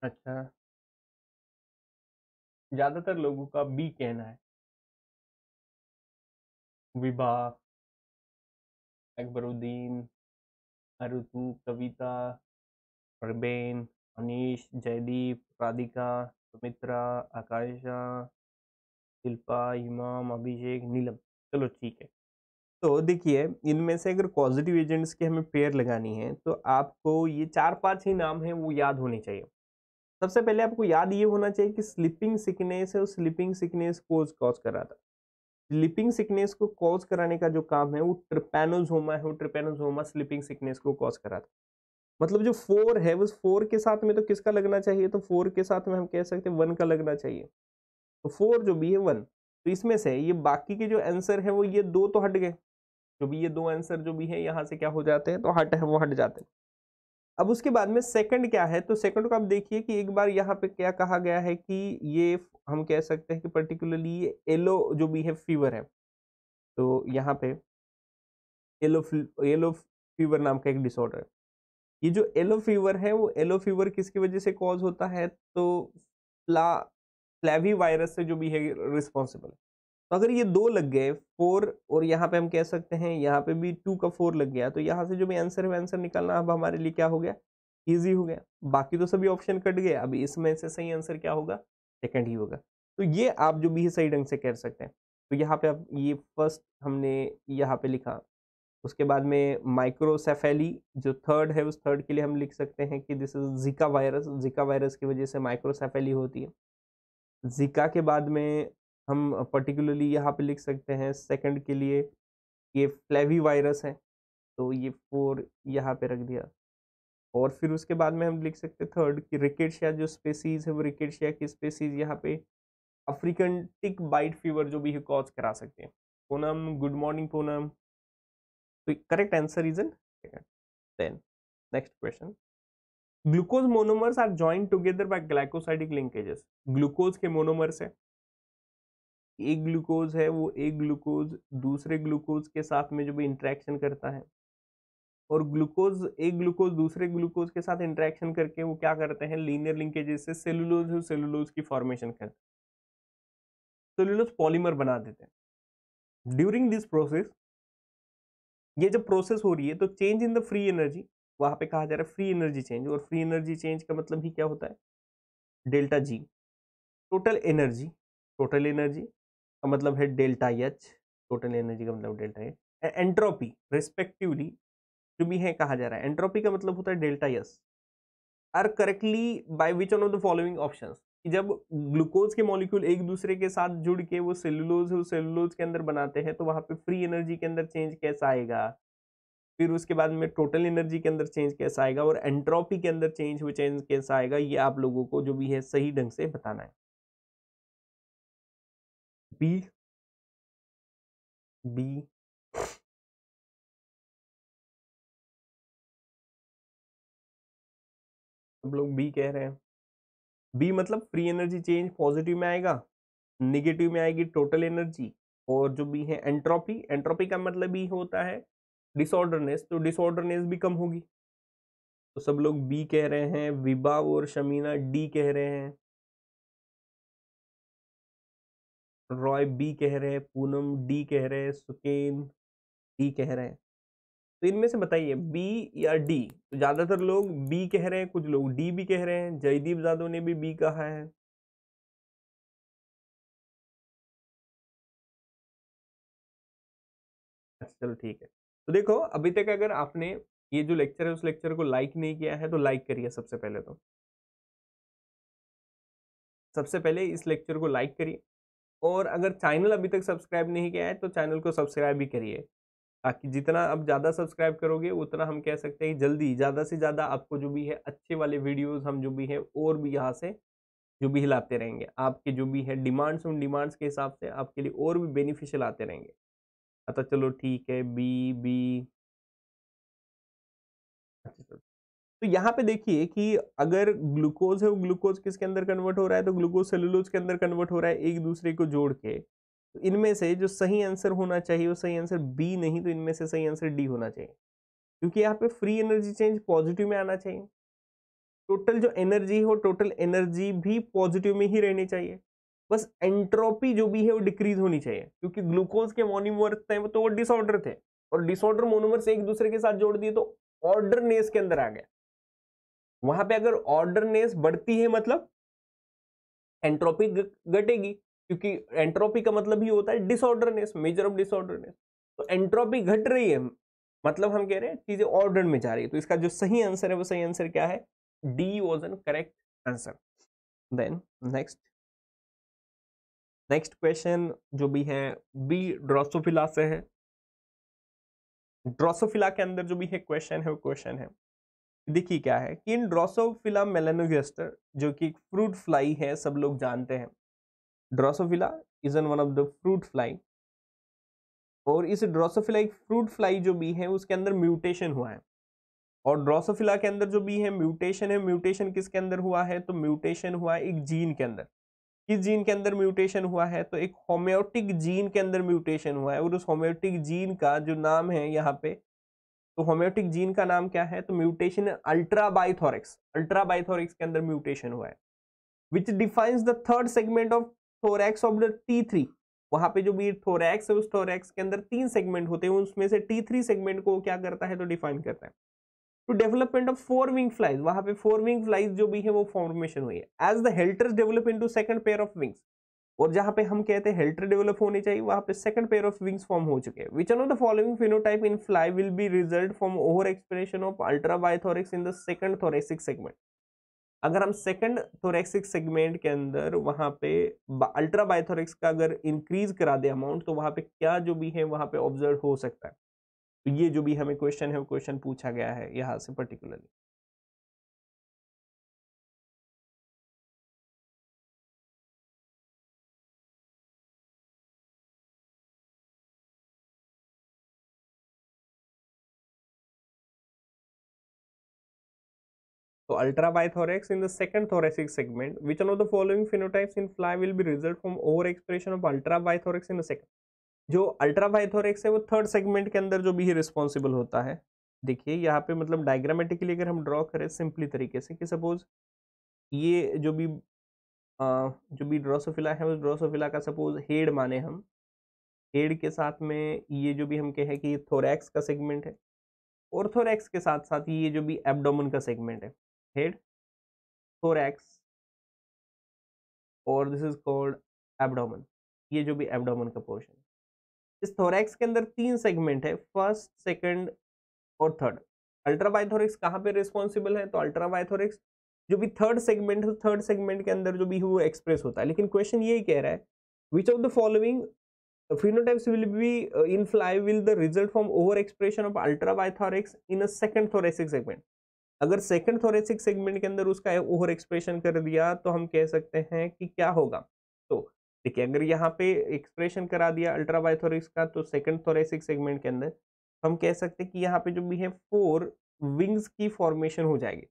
अच्छा ज्यादातर लोगों का बी कहना है विभा अकबरुद्दीन अरुतु कविता प्रबेन अनीश जयदीप राधिका सुमित्रा आकाशा शिल्पा इमाम अभिषेक नीलम चलो ठीक है तो देखिए इनमें से अगर पॉजिटिव एजेंट्स के हमें पेयर लगानी है तो आपको ये चार पांच ही नाम हैं वो याद होने चाहिए सबसे पहले आपको याद ये होना चाहिए कि स्लिपिंग सिकनेस है और स्लिपिंग सिकनेस कोज कॉज कर रहा था स्लिपिंग सिकनेस को कॉज कराने का जो काम है वो ट्रिपेनोजोमा है वो ट्रिपेनोजोमा स्लिपिंग सिकनेस को कॉज करा था मतलब जो फोर है उस फोर के साथ में तो किसका लगना चाहिए तो फोर के साथ में हम कह सकते हैं वन का लगना चाहिए तो फोर जो भी है वन तो इसमें से ये बाकी के जो आंसर है वो ये दो तो हट गए जो भी ये दो आंसर जो भी है यहाँ से क्या हो जाते हैं तो हट है वो हट जाते हैं अब उसके बाद में सेकंड क्या है तो सेकंड को आप देखिए कि एक बार यहाँ पे क्या कहा गया है कि ये हम कह सकते हैं कि पर्टिकुलरली ये येलो जो भी है फीवर है तो यहाँ पे येलो येलो फीवर नाम का एक डिसऑर्डर है ये जो येलो फीवर है वो येलो फीवर किसकी वजह से कॉज होता है तो फ्ला फ्लैवी वायरस से जो भी है रिस्पॉन्सिबल है तो अगर ये दो लग गए फोर और यहाँ पे हम कह सकते हैं यहाँ पे भी टू का फोर लग गया तो यहाँ से जो भी आंसर है आंसर निकालना अब हमारे लिए क्या हो गया ईजी हो गया बाकी तो सभी ऑप्शन कट गए अभी इसमें से सही आंसर क्या होगा सेकेंड ही होगा तो ये आप जो भी है सही ढंग से कह सकते हैं तो यहाँ पे आप ये फर्स्ट हमने यहाँ पे लिखा उसके बाद में माइक्रोसेफेली जो थर्ड है उस थर्ड के लिए हम लिख सकते हैं कि this is Zika virus Zika virus की वजह से माइक्रोसेफेली होती है जिका के बाद में हम पर्टिकुलरली यहाँ पे लिख सकते हैं सेकंड के लिए ये फ्लेवी वायरस है तो ये फोर यहाँ पे रख दिया और फिर उसके बाद में हम लिख सकते हैं थर्ड कि रिकेटशिया जो स्पेसीज़ है वो रिकेटशिया की स्पेसीज़ यहाँ पे अफ्रीकन टिक बाइट फीवर जो भी है कॉज करा सकते हैं पूनम गुड मॉर्निंग पूनम तो correct answer is in then next question glucose monomers are are joined by glycosidic linkages glucose के मोनोमर्स है एक ग्लूकोज है वो एक ग्लूकोज दूसरे ग्लूकोज के साथ में जो भी इंट्रैक्शन करता है और ग्लूकोज एक ग्लूकोज दूसरे ग्लूकोज के साथ इंट्रैक्शन करके वो क्या करते हैं लीनियर लिंकेजेस से सेलुलोज और सेलुलोज की फॉर्मेशन करते हैं सेलुलोज पॉलीमर बना देते हैं ड्यूरिंग दिस प्रोसेस ये जब प्रोसेस हो रही है तो change in the free energy वहाँ पे कहा जा रहा है फ्री एनर्जी चेंज और फ्री एनर्जी चेंज का मतलब ही क्या होता है delta G total energy total energy का मतलब है डेल्टा एच टोटल एनर्जी का मतलब डेल्टा एच एंट्रोपी रिस्पेक्टिवली जो भी है कहा जा रहा है एंट्रोपी का मतलब होता है delta S are correctly by which one of the following option कि जब ग्लूकोज के मॉलिक्यूल एक दूसरे के साथ जुड़ के वो सेलुलोज है सेलुलोज के अंदर बनाते हैं तो वहाँ पे फ्री एनर्जी के अंदर चेंज कैसा आएगा फिर उसके बाद में टोटल एनर्जी के अंदर चेंज कैसा आएगा और एंट्रोपी के अंदर चेंज वो चेंज कैसा आएगा ये आप लोगों को जो भी है सही ढंग से बताना है बी बी सब लोग बी कह रहे हैं बी मतलब फ्री एनर्जी चेंज पॉजिटिव में आएगा निगेटिव में आएगी टोटल एनर्जी और जो बी है एंट्रोपी एंट्रोपी का मतलब ही होता है डिसऑर्डरनेस तो डिसऑर्डरनेस भी कम होगी तो सब लोग बी कह रहे हैं विभाव और शमीना डी कह रहे हैं रॉय बी कह रहे हैं पूनम डी कह रहे हैं सुकेन डी कह रहे हैं तो इनमें से बताइए बी या डी तो ज़्यादातर लोग बी कह रहे हैं कुछ लोग डी भी कह रहे हैं जयदीप यादव ने भी बी कहा है अच्छा, चलो ठीक है तो देखो अभी तक अगर आपने ये जो लेक्चर है उस लेक्चर को लाइक नहीं किया है तो लाइक करिए सबसे पहले तो सबसे पहले इस लेक्चर को लाइक करिए और अगर चैनल अभी तक सब्सक्राइब नहीं किया है तो चैनल को सब्सक्राइब भी करिए ताकि जितना आप ज़्यादा सब्सक्राइब करोगे उतना हम कह सकते हैं जल्दी ज़्यादा से ज़्यादा आपको जो भी है अच्छे वाले वीडियोज़ हम जो भी है और भी यहाँ से जो भी हिलाते रहेंगे आपके जो भी है डिमांड्स उन डिमांड्स के हिसाब से आपके लिए और भी बेनिफिशियल आते रहेंगे अच्छा चलो ठीक है बी बी अच्छा तो यहाँ पे देखिए कि अगर ग्लूकोज है वो ग्लूकोज किसके अंदर कन्वर्ट हो रहा है तो ग्लूकोज सेलुलोज के अंदर कन्वर्ट हो रहा है एक दूसरे को जोड़ के तो इनमें से जो सही आंसर होना चाहिए वो सही आंसर बी नहीं तो इनमें से सही आंसर डी होना चाहिए क्योंकि यहाँ पे फ्री एनर्जी चेंज पॉजिटिव में आना चाहिए टोटल जो एनर्जी हो टोटल एनर्जी भी पॉजिटिव में ही रहनी चाहिए बस एंट्रोपी जो भी है वो डिक्रीज होनी चाहिए क्योंकि ग्लूकोज के मोनिमर्स थे वो तो वो डिसऑर्डर थे और डिसऑर्डर मोनोमर्स एक दूसरे के साथ जोड़ दिए तो ऑर्डरनेस के अंदर आ गया वहां पर अगर ऑर्डरनेस बढ़ती है मतलब एंट्रोपी घटेगी क्योंकि एंट्रोपी का मतलब ही होता है डिसऑर्डरनेस मेजर ऑफ डिसऑर्डरनेस तो एंट्रोपी घट रही है मतलब हम कह रहे हैं चीजें ऑर्डर में जा रही है तो इसका जो सही आंसर है वो सही आंसर क्या है D was an correct answer then next next question जो भी है बी ड्रोसोफिला से है ड्रोसोफिला के अंदर जो भी है क्वेश्चन है वो क्वेश्चन है देखिए क्या है कि इन ड्रोसोफिला मेलेनोगेस्टर जो कि एक फ्रूट फ्लाई है सब लोग जानते हैं drosophila is an one of the fruit fly और इस ड्रोसोफिला एक फ्रूट फ्लाई जो भी है उसके अंदर म्यूटेशन हुआ है और ड्रोसोफिला के अंदर जो भी है म्यूटेशन है म्यूटेशन किसके अंदर हुआ है तो म्यूटेशन हुआ है एक जीन के अंदर किस जीन के अंदर म्यूटेशन हुआ है तो एक होम्योटिक जीन के अंदर म्यूटेशन हुआ है और उस होम्योटिक जीन का जो नाम है यहाँ पे तो होम्योटिक जीन का नाम क्या है तो mutation ultra bithorax ultra bithorax के अंदर म्यूटेशन हुआ है which defines the third segment of thorax of the T three वहां पे जो भी थोरैक्स है उस थोरैक्स के अंदर तीन सेगमेंट होते हैं उसमें से टी थ्री सेगमेंट को क्या करता है तो डिफाइन करता है टू तो development of four wing flies वहां पे फोर विंग फ्लाइज जो भी है वो फॉर्मेशन हुई है as the haltere develop into second pair of wings और जहां पे हम कहते हैं हेल्टर डेवलप होने चाहिए वहां पे second pair of wings form हो चुके हैं which are of the following phenotype in fly will be result from over expression of ultra ultrabithorax in the second thoracic segment अगर हम सेकंड थोरेक्सिक सेगमेंट के अंदर वहाँ पे अल्ट्रा बायोथोरेक्स का अगर इंक्रीज करा दे अमाउंट तो वहाँ पे क्या जो भी है वहाँ पे ऑब्जर्व हो सकता है तो ये जो भी हमें क्वेश्चन है वो क्वेश्चन पूछा गया है यहाँ से particularly So ultravithorax in the second segment which which one of the following phenotypes in fly will be result from overexpression of ultravithorax in the second जो अल्ट्रावाइथोरेक्स है वो थर्ड सेगमेंट के अंदर जो भी रिस्पॉन्सिबल होता है देखिए यहाँ पे मतलब डायग्रामेटिकली अगर हम ड्रॉ करें सिंपली तरीके से कि सपोज ये जो भी आ, जो भी ड्रोसोफिला है उस ड्रोसोफिला का सपोज हेड माने हम हेड के साथ में ये जो भी हम कहें कि ये थोरेक्स का सेगमेंट है और थोरेक्स के साथ साथ ये जो भी एब्डोमन का सेगमेंट है head thorax और दिस इज कॉल्ड एबडोमन ये जो भी एबडोमन का पोर्शन इस थोरैक्स के अंदर तीन सेगमेंट है फर्स्ट सेकंड और थर्ड अल्ट्रावाइथोरिक्स कहाँ पे रिस्पॉन्सिबल है तो अल्ट्रावाइथोरिक्स जो भी थर्ड सेगमेंट है थर्ड तो सेगमेंट के अंदर जो भी वो एक्सप्रेस होता है लेकिन क्वेश्चन यही कह रहा है which of the following phenotypes will be in fly will the result from over expression of of uh, ultraviothorax in a second thoracic अगर सेकंड थोरेसिक सेगमेंट के अंदर उसका ओवर एक्सप्रेशन कर दिया तो हम कह सकते हैं कि क्या होगा तो देखिए अगर यहाँ पे एक्सप्रेशन करा दिया अल्ट्रावाइथोरिक्स का तो सेकंड थोरेसिक सेगमेंट के अंदर हम कह सकते हैं कि यहाँ पे जो भी है फोर विंग्स की फॉर्मेशन हो जाएगी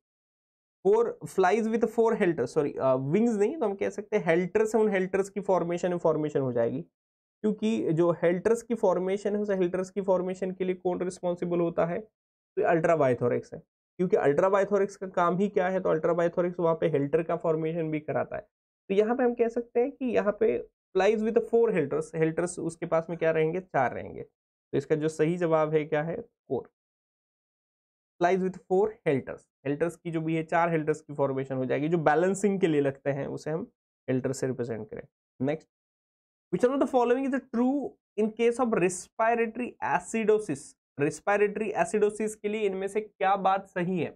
four flies with four haltere sorry wings नहीं तो हम कह सकते हैं हेल्टर्स हैं उन हेल्टर्स की फॉर्मेशन फॉर्मेशन हो जाएगी क्योंकि जो हेल्टर्स की फॉर्मेशन है उस हेल्टर्स की फॉर्मेशन के लिए कौन रिस्पॉन्सिबल होता है तो अल्ट्रावाइथोरेक्स है क्योंकि अल्ट्राबायोथोरिक्स का काम ही क्या है तो अल्ट्राबायोथोरिक्स वहाँ पे हेल्टर का फॉर्मेशन भी कराता है तो यहाँ पे हम कह सकते हैं कि यहाँ पे flies with four halteres halteres उसके पास में क्या रहेंगे चार रहेंगे तो इसका जो सही जवाब है क्या है four flies with four halteres halteres की जो भी है चार हेल्टर्स की फॉर्मेशन हो जाएगी जो बैलेंसिंग के लिए लगते हैं उसे हम हेल्टर से रिप्रेजेंट करें next which are the following is the true in case of respiratory acidosis respiratory acidosis के लिए इनमें से क्या बात सही है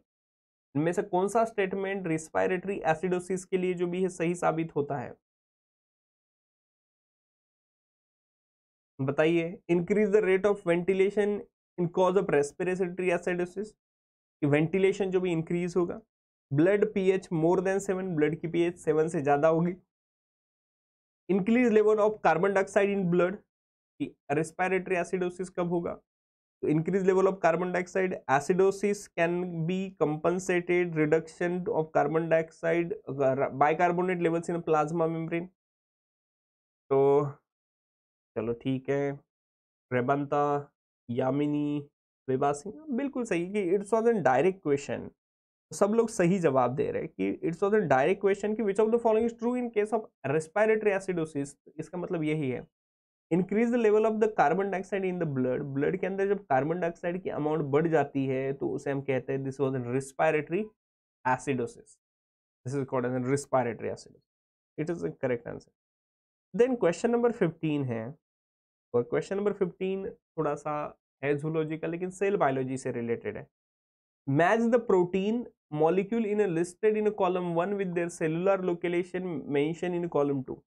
इनमें से कौन सा स्टेटमेंट रिस्पायरेटरी एसिडोसिस के लिए जो भी है सही साबित होता है बताइए increase the rate of ventilation in cause of respiratory acidosis ventilation जो भी इंक्रीज होगा blood pH more than seven blood की पीएच सेवन से ज़्यादा होगी increase level of carbon dioxide in blood respiratory acidosis कब होगा तो level of carbon dioxide acidosis can be compensated reduction of carbon dioxide by carbonate levels in plasma membrane तो चलो ठीक है रेबंता यामिनी विबासी बिल्कुल सही कि it's was an direct question सब लोग सही जवाब दे रहे हैं कि it's was an direct question कि which of the following is true in case of respiratory acidosis इसका मतलब यही है increase the level of the carbon dioxide in the blood blood के अंदर जब कार्बन डाइऑक्साइड की अमाउंट बढ़ जाती है तो उसे हम कहते हैं this was an respiratory acidosis this is called as an respiratory acidosis it is a correct answer then question number fifteen है और क्वेश्चन नंबर फिफ्टीन थोड़ा सा है जूलॉजी का लेकिन सेल बायोलॉजी से रिलेटेड है match the protein molecule in listed in column one with their cellular their mention in column two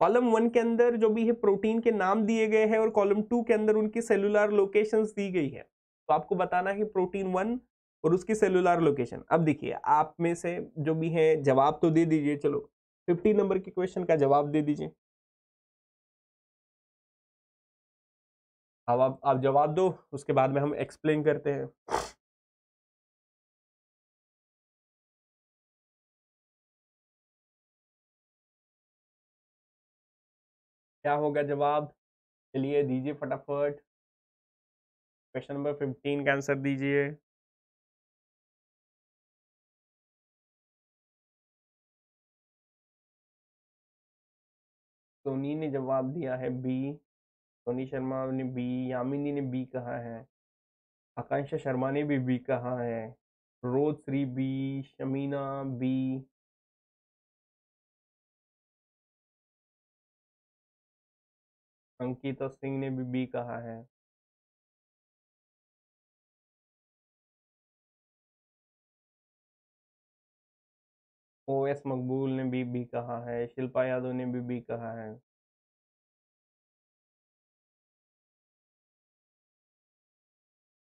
column one के अंदर जो भी है प्रोटीन के नाम दिए गए हैं और कॉलम टू के अंदर उनकी सेलुलर लोकेशन दी गई है तो आपको बताना है प्रोटीन वन और उसकी सेलुलर लोकेशन अब देखिए आप में से जो भी है जवाब तो दे दीजिए चलो फिफ्टी नंबर के क्वेश्चन का जवाब दे दीजिए अब आप, आप जवाब दो उसके बाद में हम एक्सप्लेन करते हैं क्या होगा जवाब चलिए दीजिए फटाफट क्वेश्चन नंबर फिफ्टीन का आंसर दीजिए सोनी ने जवाब दिया है बी सोनी शर्मा ने बी यामिनी ने बी कहा है आकांक्षा शर्मा ने भी बी कहा है Rose Shri B Shamina B Ankita Singh ने भी बी कहा है ओ एस मकबूल ने भी बी कहा है शिल्पा यादव ने भी बी कहा है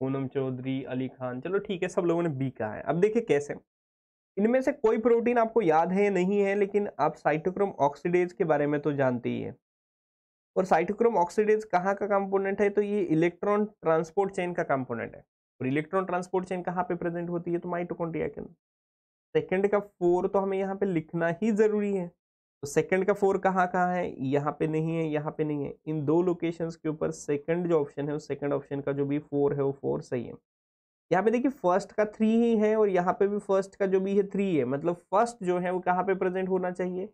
पूनम चौधरी अली खान चलो ठीक है सब लोगों ने बी कहा है अब देखिए कैसे इनमें से कोई प्रोटीन आपको याद है या नहीं है लेकिन आप साइटोक्रोम ऑक्सीडेज के बारे में तो जानते ही है और साइटोक्रोम ऑक्सीडेज कहाँ का कंपोनेंट है तो ये इलेक्ट्रॉन ट्रांसपोर्ट चेन का कंपोनेंट है और इलेक्ट्रॉन ट्रांसपोर्ट चेन कहाँ पे प्रेजेंट होती है तो माइटोकॉन्ड्रिया के अंदर सेकंड का फोर तो हमें यहाँ पे लिखना ही जरूरी है तो सेकेंड का फोर कहाँ कहाँ है यहाँ पे नहीं है यहाँ पे नहीं है इन दो लोकेशन के ऊपर सेकंड जो ऑप्शन है उस सेकेंड ऑप्शन का जो भी फोर है वो फोर सही है यहाँ पे देखिए फर्स्ट का थ्री ही है और यहाँ पे भी फर्स्ट का जो भी है थ्री है मतलब फर्स्ट जो है वो कहाँ पे प्रेजेंट होना चाहिए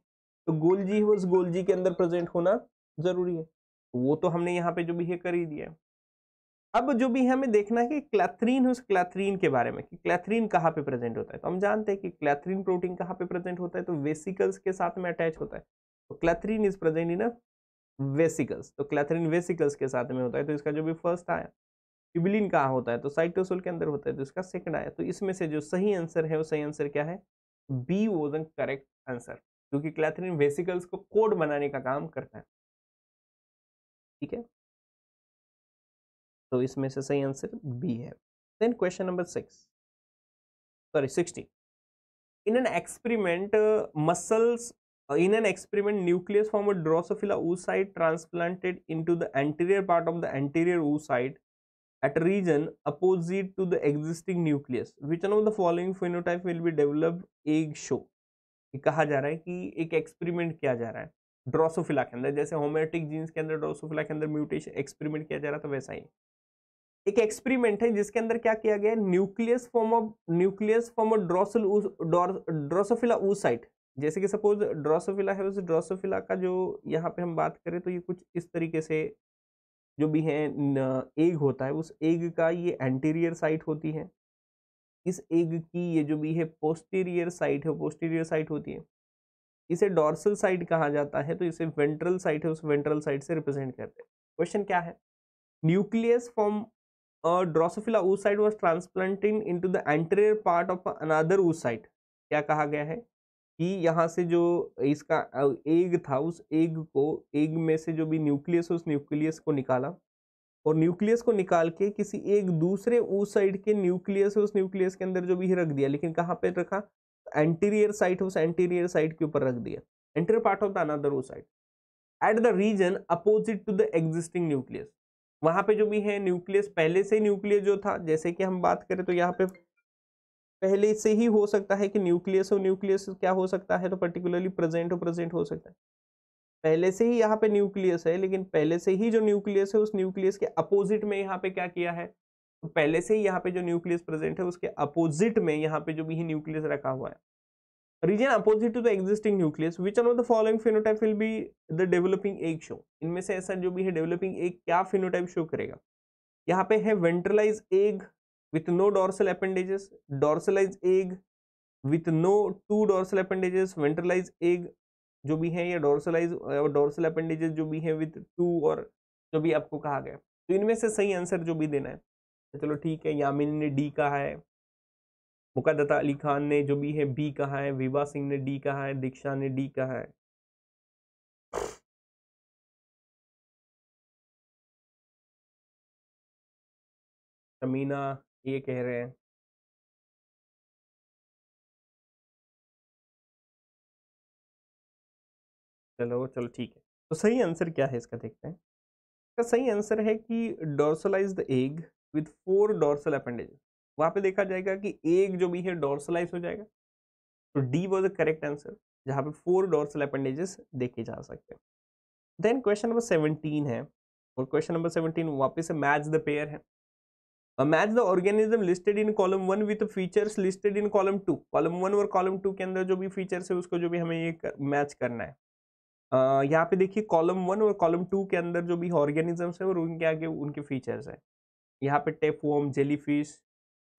तो गोलजी है उस गोलजी के अंदर प्रेजेंट होना जरूरी है वो तो हमने यहाँ पे जो भी है कर ही दिया है अब जो भी हमें देखना है कि क्लैथरीन उस क्लैथरीन के बारे में कि क्लैथरीन कहाँ पे प्रेजेंट होता है तो हम जानते हैं कि क्लैथरीन प्रोटीन कहाँ पे प्रेजेंट होता है तो वेसिकल्स के साथ में अटैच होता है तो clathrin is present in vesicles तो क्लैथरीन वेसिकल्स के साथ में होता है तो इसका जो भी फर्स्ट आया ट्यूबुलिन कहाँ होता है तो साइटोसोल के अंदर होता है तो इसका सेकेंड आया तो इसमें से जो सही आंसर है वो सही आंसर क्या है बी वॉज करेक्ट आंसर क्योंकि क्लैथरीन वेसिकल्स को कोड बनाने का काम करता है ठीक है तो इसमें से सही आंसर बी है then question number six sorry sixteen in an experiment muscles in an experiment nucleus form Drosophila oocyte transplanted into the anterior part of the anterior oocyte at region opposite to the existing nucleus which on of the following phenotype will be develop egg show कहा जा रहा है कि एक experiment किया जा रहा है ड्रोसोफिला के अंदर जैसे होमेटिक जीन्स के अंदर ड्रोसोफिला के अंदर म्यूटेशन एक्सपेरिमेंट किया जा रहा था वैसा ही एक एक्सपेरिमेंट है जिसके अंदर क्या किया गया nucleus form of nucleus form of Drosal Drosophila oocyte जैसे कि सपोज ड्रोसोफिला है उस ड्रोसोफिला का जो यहाँ पे हम बात करें तो ये कुछ इस तरीके से जो भी है एग होता है उस एग का ये एंटीरियर साइट होती है इस एग की ये जो भी है पोस्टीरियर साइट है पोस्टीरियर साइट होती है इसे डॉर्सल साइड कहा जाता है तो इसे वेंट्रल साइड है उस वेंट्रल साइड से रिप्रेजेंट करते हैं क्वेश्चन क्या है nucleus form Drosophila oocyte was transplanting into the anterior part of another oocyte क्या कहा गया है कि यहाँ से जो इसका एग था उस एग को एग में से जो भी न्यूक्लियस उस न्यूक्लियस को निकाला और न्यूक्लियस को निकाल के किसी एक दूसरे ऊ साइड के न्यूक्लियस उस न्यूक्लियस के अंदर जो भी रख दिया लेकिन कहाँ पे रखा एंटीरियर साइड उस एंटीरियर साइड के ऊपर रख दिया anterior part of the another वो side at the region opposite to the existing nucleus वहां पे जो भी है न्यूक्लियस पहले से न्यूक्लियस जो था जैसे कि हम बात करें तो यहाँ पे पहले से ही हो सकता है कि न्यूक्लियस और न्यूक्लियस क्या हो सकता है तो पर्टिकुलरली प्रेजेंट और प्रेजेंट हो सकता है पहले से ही यहाँ पे न्यूक्लियस है लेकिन पहले से ही जो न्यूक्लियस है उस न्यूक्लियस के अपोजिट में यहाँ पे क्या किया है तो पहले से ही यहाँ पे जो न्यूक्लियस प्रेजेंट है उसके अपोजिट में यहाँ पे जो भी न्यूक्लियस रखा हुआ है region opposite to the existing nucleus which are the following phenotype will be the developing egg show इनमें से ऐसा जो भी है डेवलपिंग एग क्या फिनोटाइप शो करेगा यहाँ पे है ventralize egg with no dorsal appendages dorsalize egg with no two dorsal appendages ventralize egg जो भी है या डॉर्सलाइज डॉर्सल अपेंडेजेस जो भी है विथ टू और जो भी आपको कहा गया तो इनमें से सही आंसर जो भी देना है तो चलो ठीक है यामिनी ने डी कहा है मुकदता अली खान ने जो भी है बी कहा है विवा सिंह ने डी कहा है दीक्षा ने डी कहा है शमीना ये कह रहे हैं चलो चलो ठीक है तो सही आंसर क्या है इसका देखते हैं इसका सही आंसर है कि dorsalize the egg with four dorsal appendages वहां पे देखा जाएगा कि एक जो भी है डॉर्सलाइज हो जाएगा तो D was the correct answer जहाँ पे फोर डॉर्सल अपेंडेजेस देखे जा सकते हैं देन क्वेश्चन नंबर सेवनटीन है और क्वेश्चन नंबर सेवनटीन वापस से मैच द पेयर है match the organism listed in column one with features listed in column two column one और कॉलम टू के अंदर जो भी फीचर्स है उसको जो भी हमें ये कर, मैच करना है uh, यहाँ पे देखिए कॉलम वन और कॉलम टू के अंदर जो भी ऑर्गेनिजम्स है और उनके आगे उनके फीचर्स हैं यहाँ पे टेपवोम जेलीफिश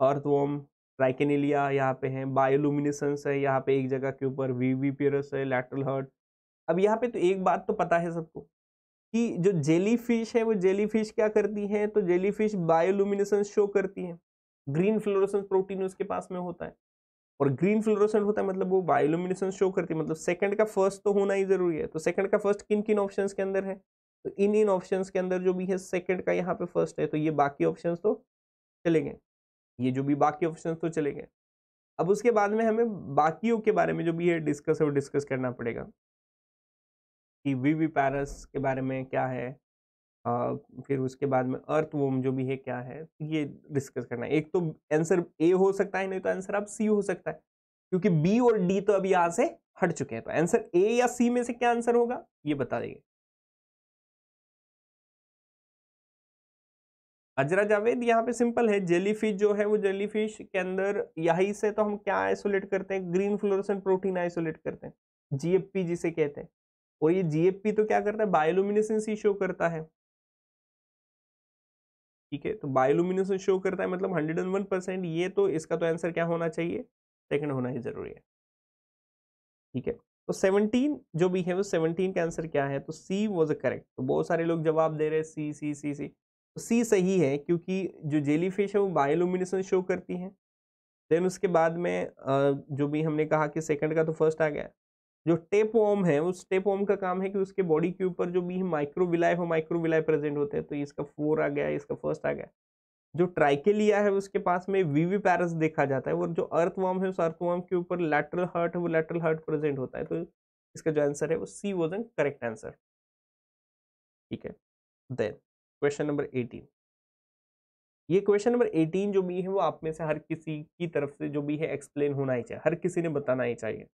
अर्थवॉम ट्राइकेनिलिया यहाँ पे है बायोलुमिनेसेंस है यहाँ पे एक जगह के ऊपर वी पेरस है लैटरल हर्ट अब यहाँ पे तो एक बात तो पता है सबको कि जो जेली फिश है वो जेली फिश क्या करती है तो जेली फिश बायोलुमिनेसेंस शो करती है ग्रीन फ्लोरोसेंस प्रोटीन उसके पास में होता है और ग्रीन फ्लोरोसेंट होता है मतलब वो बायोलुमिनेसेंस शो करती है मतलब सेकंड का फर्स्ट तो होना ही जरूरी है तो सेकंड का फर्स्ट किन किन ऑप्शन के अंदर है तो इन इन ऑप्शन के अंदर जो भी है सेकेंड का यहाँ पे फर्स्ट है तो ये बाकी ऑप्शन तो चले गए ये जो भी बाकी ऑप्शन तो चले गए अब उसके बाद में हमें बाकियों के बारे में जो भी है डिस्कस और डिस्कस करना पड़ेगा कि वी वी पैरस के बारे में क्या है आ, फिर उसके बाद में अर्थ वोम जो भी है क्या है ये डिस्कस करना है एक तो आंसर ए हो सकता है नहीं तो आंसर आप सी हो सकता है क्योंकि बी और डी तो अभी यहाँ से हट चुके हैं तो आंसर ए या सी में से क्या आंसर होगा ये बता देंगे हजरा जावेद यहाँ पे सिंपल है जेलीफिश जो है वो जेलीफिश के अंदर यही से तो हम क्या आइसोलेट करते हैं ग्रीन फ्लोरोसेंट प्रोटीन आइसोलेट करते हैं जीएफपी जिसे कहते हैं और ये जीएफपी तो क्या करता है बायोलुमिनेसेंस ही शो करता है ठीक है तो बायोलुमिनेसेंस शो करता है मतलब हंड्रेड एंड वन परसेंट ये तो इसका तो आंसर क्या होना चाहिए सेकेंड होना ही जरूरी है ठीक है तो 17 जो भी है वो 17 का आंसर क्या है तो सी वॉज अ करेक्ट तो बहुत सारे लोग जवाब दे रहे हैं सी सी सी सी सी सही है क्योंकि जो जेली फिश है वो बायोलुमिनेशन शो करती है देन उसके बाद में जो भी हमने कहा कि सेकंड का तो फर्स्ट आ गया जो टेप वॉम है उस टेप वॉम का काम है कि उसके बॉडी के ऊपर जो भी माइक्रोविलाय हो माइक्रोविलाय प्रेजेंट होते हैं तो इसका फोर आ गया इसका फर्स्ट आ गया जो ट्राइकेलिया है उसके पास में वीवी पैरस देखा जाता है और जो वॉम है उस वॉम के ऊपर लैटरल हर्ट है वो लैटरल हर्ट प्रेजेंट होता है तो इसका जो आंसर है वो C was an correct answer ठीक है देन क्वेश्चन नंबर एटीन ये क्वेश्चन नंबर एटीन जो भी है वो आप में से हर किसी की तरफ से जो भी है एक्सप्लेन होना ही चाहिए हर किसी ने बताना ही चाहिए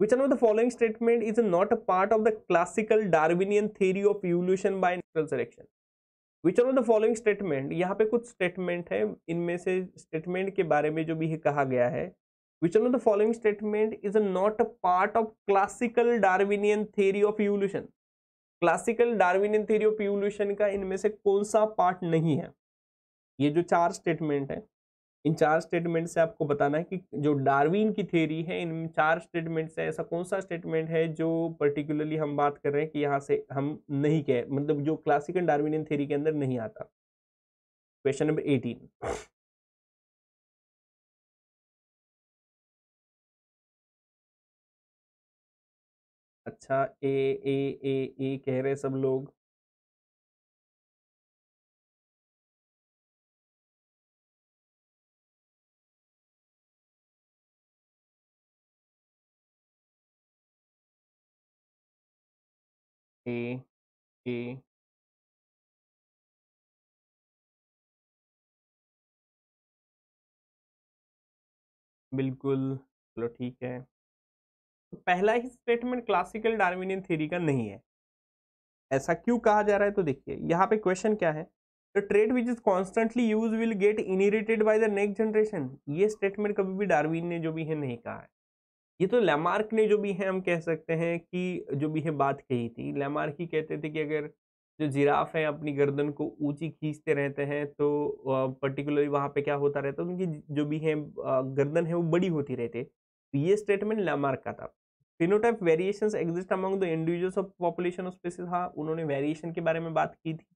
which are the following statement is not a part of the classical Darwinian theory of evolution by natural selection which are the following statement यहाँ पे कुछ स्टेटमेंट है इनमें से स्टेटमेंट के बारे में जो भी कहा गया है which are the following statement is not a part of classical Darwinian theory of evolution classical Darwinian theory of evolution का इनमें से कौन सा पार्ट नहीं है ये जो चार स्टेटमेंट है इन चार स्टेटमेंट से आपको बताना है कि जो डार्विन की थ्योरी है इन चार स्टेटमेंट से ऐसा कौन सा स्टेटमेंट है जो पर्टिकुलरली हम बात कर रहे हैं कि यहाँ से हम नहीं कह मतलब जो क्लासिकल डार्विनियन थ्योरी के अंदर नहीं आता क्वेश्चन नंबर एटीन अच्छा ए ए ए ए कह रहे सब लोग ए ए बिल्कुल चलो ठीक है तो पहला ही स्टेटमेंट क्लासिकल डार्विनियन थ्योरी का नहीं है ऐसा क्यों कहा जा रहा है तो देखिए यहाँ पे क्वेश्चन क्या है the trait which is constantly use will get inherited by the next generation ये स्टेटमेंट कभी भी डार्विन ने जो भी है नहीं कहा है ये तो लेमार्क ने जो भी है हम कह सकते हैं कि जो भी है बात कही थी लेमार्क ही कहते थे कि अगर जो जिराफ है अपनी गर्दन को ऊंची खींचते रहते हैं तो पर्टिकुलरली वहाँ पे क्या होता रहता है उनकी जो भी है गर्दन है वो बड़ी होती रहती है तो ये स्टेटमेंट लेमार्क का था phenotype variation exist among the individuals of population of species हाँ उन्होंने वेरिएशन के बारे में बात की थी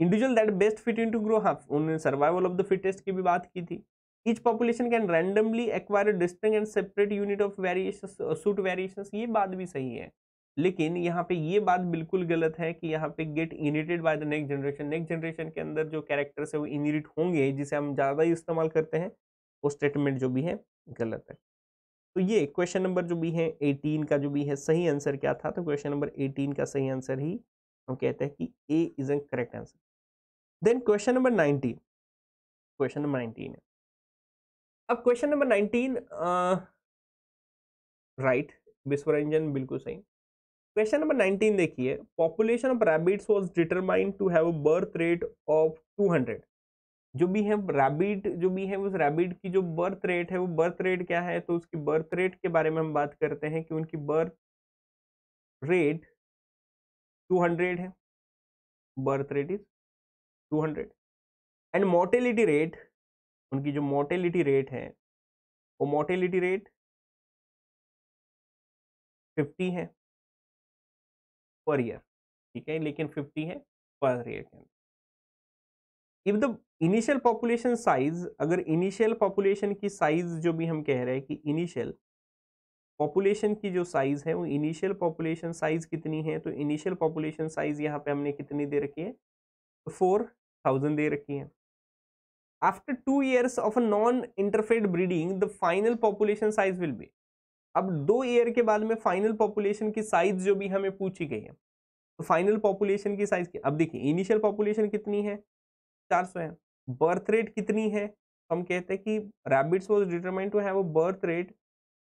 individual that best fit in to grow half उन्होंने सर्वाइवल ऑफ द फिटेस्ट की भी बात की थी each population can randomly acquire distinct and separate unit of variation suit variation ये बात भी सही है लेकिन यहाँ पे ये बात बिल्कुल गलत है कि यहाँ पे get inherited by the next generation next generation के अंदर जो कैरेक्टर्स है वो इनिट होंगे जिसे हम ज़्यादा इस्तेमाल करते हैं वो स्टेटमेंट जो भी है गलत है तो ये क्वेश्चन नंबर जो भी है एटीन का जो भी है सही आंसर क्या था तो क्वेश्चन नंबर एटीन का सही आंसर ही हम कहते हैं कि A is a correct answer then question number nineteen question number nineteen है अब question number nineteen right Ranjan बिल्कुल सही क्वेश्चन नंबर नाइनटीन देखिए population of rabbits was determined to have a birth rate of two hundred जो भी है rabbit जो भी है उस रैबिट की जो बर्थ रेट है वो बर्थ रेट क्या है तो उसकी बर्थ रेट के बारे में हम बात करते हैं कि उनकी बर्थ रेट 200 है birth rate is 200 and mortality rate उनकी जो मोर्टेलिटी रेट है वो मोर्टेलिटी रेट 50 है पर ईयर ठीक है लेकिन 50 है पर ईयर के अंदर if the initial population size अगर इनिशियल पॉपुलेशन की साइज जो भी हम कह रहे हैं कि इनिशियल पॉपुलेशन की जो साइज है वो इनिशियल पॉपुलेशन साइज कितनी है तो इनिशियल पॉपुलेशन साइज यहाँ पे हमने कितनी दे रखी है फोर तो थाउजेंड दे रखी है after two years of a non interbred breeding the final population size will be अब दो ईयर के बाद में फाइनल पॉपुलेशन की साइज जो भी हमें पूछी गई है तो फाइनल पॉपुलेशन की साइज की अब देखिए इनिशियल पॉपुलेशन कितनी है चार सौ है बर्थ रेट कितनी है हम कहते हैं कि rabbits was determine to have birth rate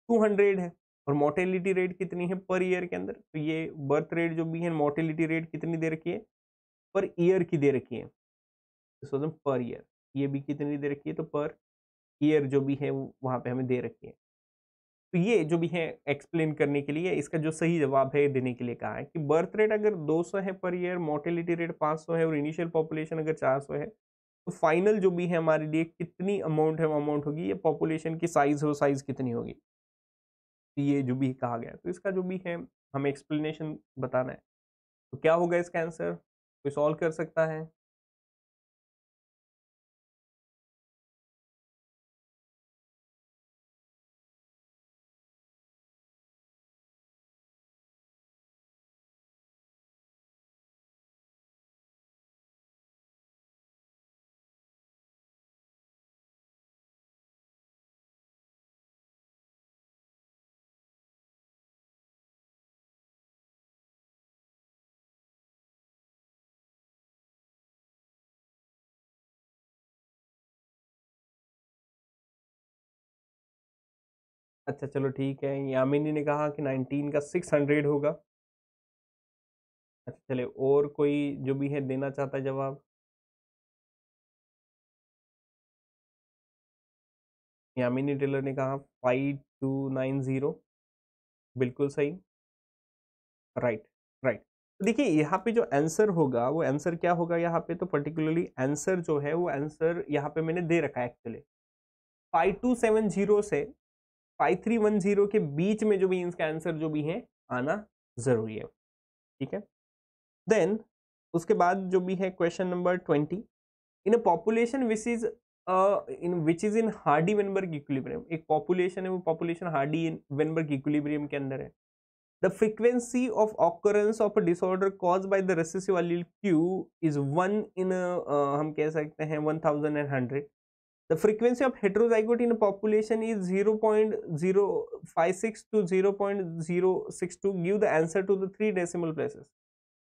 two hundred है और मोर्टेलिटी रेट कितनी है पर ईयर के अंदर तो ये बर्थ रेट जो भी है मोर्टेलिटी रेट कितनी दे रखी है पर ईयर की दे रखी है दिस पर ईयर ये भी कितनी दे रखी है तो पर ईयर जो भी है वो वहाँ पे हमें दे रखी है तो ये जो भी है एक्सप्लेन करने के लिए इसका जो सही जवाब है देने के लिए कहा है कि बर्थ रेट अगर 200 है पर ईयर मोर्टेलिटी रेट 500 है और इनिशियल पॉपुलेशन अगर 400 है तो फाइनल जो भी है हमारे लिए कितनी अमाउंट है वो अमाउंट होगी ये पॉपुलेशन की साइज़ हो साइज़ कितनी होगी तो ये जो भी कहा गया तो इसका जो भी है हमें एक्सप्लेनेशन बताना है तो क्या होगा इसका आंसर कोई सॉल्व कर सकता है अच्छा चलो ठीक है यामिनी ने कहा कि नाइनटीन का सिक्स हंड्रेड होगा अच्छा चले और कोई जो भी है देना चाहता है जवाब यामिनी टेलर ने कहा फाइव टू नाइन ज़ीरो बिल्कुल सही राइट राइट देखिए यहाँ पे जो आंसर होगा वो आंसर क्या होगा यहाँ पे तो पर्टिकुलरली आंसर जो है वो आंसर यहाँ पे मैंने दे रखा है actually five two seven zero से 5310 के बीच में जो भी इनका आंसर जो भी है आना ज़रूरी है ठीक है देन उसके बाद जो भी है question number twenty in a population which is in which is in Hardy Weinberg equilibrium एक पॉपुलेशन है वो पॉपुलेशन हार्डी वेनबर्ग इक्विलिब्रियम के अंदर है the frequency of occurrence of a disorder cause by the recessive q is one in हम कह सकते हैं one thousand and hundred The frequency of heterozygote in a population is 0.056 to 0.062. Give the answer to the three decimal places.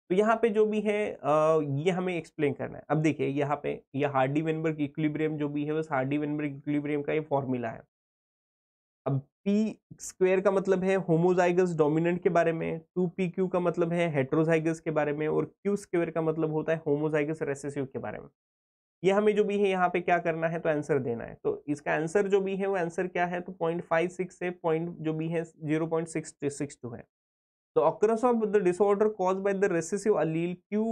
तो यहाँ पे जो भी है ये हमें एक्सप्लेन करना है अब देखिए यहाँ पे ये यह हार्डी वेनबर्ग इक्विलिब्रियम जो भी है बस हार्डी वेनबर्ग इक्विलिब्रियम का ये फॉर्मूला है अब पी स्क्वायर का मतलब है होमोजाइगस डोमिनेंट के बारे में टू पी क्यू का मतलब है हेट्रोजाइगस के बारे में और क्यू स्क्वायर का मतलब होता है होमोजाइगस रेसेसिव के बारे में ये हमें जो भी है यहाँ पे क्या करना है तो आंसर देना है तो इसका आंसर जो भी है वो आंसर क्या है तो पॉइंट फाइव सिक्स से पॉइंट जो भी है zero point six six two है तो occurs of the disorder cause by the recessive allele q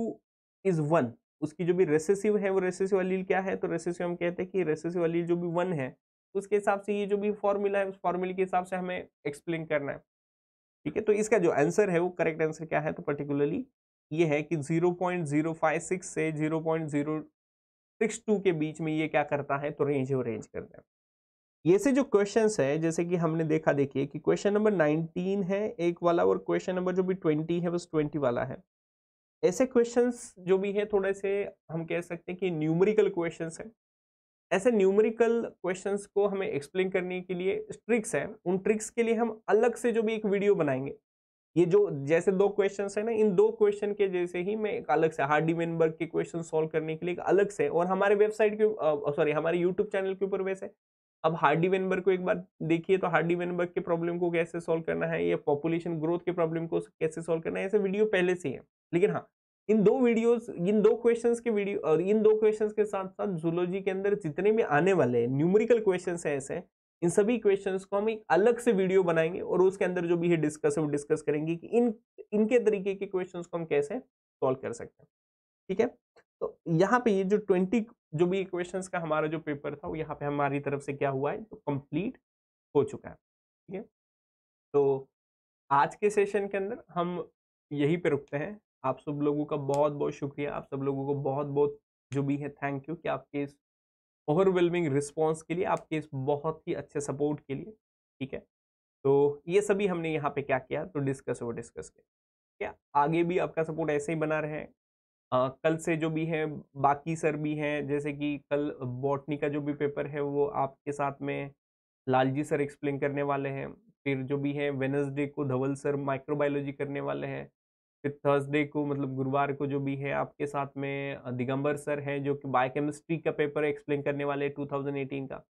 is one उसकी जो भी रेसेसिव है वो रेसेसिव अलील क्या है तो रेसेसिव हम कहते हैं कि रेसेसिव अलील जो भी वन है तो उसके हिसाब से ये जो भी फॉर्मूला है उस फॉर्मूले के हिसाब से हमें एक्सप्लेन करना है ठीक है तो इसका जो आंसर है वो करेक्ट आंसर क्या है तो पर्टिकुलरली ये है कि 0.056 से जीरो सिक्स टू के बीच में ये क्या करता है तो रेंज और रेंज करता है ये से जो क्वेश्चन है जैसे कि हमने देखा देखिए कि क्वेश्चन नंबर नाइनटीन है एक वाला और क्वेश्चन नंबर जो भी ट्वेंटी है बस ट्वेंटी वाला है ऐसे क्वेश्चन जो भी हैं थोड़े से हम कह सकते हैं कि न्यूमरिकल क्वेश्चन है ऐसे न्यूमरिकल क्वेश्चन को हमें एक्सप्लेन करने के लिए ट्रिक्स हैं उन ट्रिक्स के लिए हम अलग से जो भी एक वीडियो बनाएंगे ये जो जैसे दो क्वेश्चन है ना इन दो क्वेश्चन के जैसे ही मैं एक अलग से हार्डी मेनबर्ग के क्वेश्चन सोल्व करने के लिए एक अलग से और हमारे वेबसाइट के सॉरी हमारे यूट्यूब चैनल के ऊपर वैसे अब हार्डी वेनबर्ग को एक बार देखिए तो हार्डी वेनबर्ग के प्रॉब्लम को कैसे सॉल्व करना है या पॉपुलेशन ग्रोथ के प्रॉब्लम को कैसे सॉल्व करना है ऐसे वीडियो पहले से है लेकिन हाँ इन दो वीडियोस इन दो क्वेश्चंस के वीडियो और इन दो क्वेश्चंस के साथ साथ जूलॉजी के अंदर जितने भी आने वाले न्यूमरिकल क्वेश्चंस है ऐसे इन सभी क्वेश्चंस को हम एक अलग से वीडियो बनाएंगे और उसके अंदर जो भी है डिस्कस है वो डिस्कस करेंगे कि इन इनके तरीके के क्वेश्चंस को हम कैसे सॉल्व कर सकते हैं ठीक है तो यहाँ पे ये जो ट्वेंटी जो भी क्वेश्चन का हमारा जो पेपर था वो यहाँ पे हमारी तरफ से क्या हुआ है तो कंप्लीट हो चुका है ठीक है तो आज के सेशन के अंदर हम यही पे रुकते हैं आप सब लोगों का बहुत बहुत शुक्रिया आप सब लोगों को बहुत बहुत जो भी है थैंक यू कि आपके इस ओवरवेलमिंग रिस्पॉन्स के लिए आपके इस बहुत ही अच्छे सपोर्ट के लिए ठीक है तो ये सभी हमने यहाँ पे क्या किया तो डिस्कस वो डिस्कस किया क्या आगे भी आपका सपोर्ट ऐसे ही बना रहे आ, कल से जो भी है बाकी सर भी हैं जैसे कि कल बॉटनी का जो भी पेपर है वो आपके साथ में लालजी सर एक्सप्लेन करने वाले हैं फिर जो भी है वेनसडे को धवल सर माइक्रोबायोलॉजी करने वाले हैं फिर थर्सडे को मतलब गुरुवार को जो भी है आपके साथ में दिगंबर सर हैं जो कि बायोकेमिस्ट्री का पेपर एक्सप्लेन करने वाले टू थाउजेंड एटीन का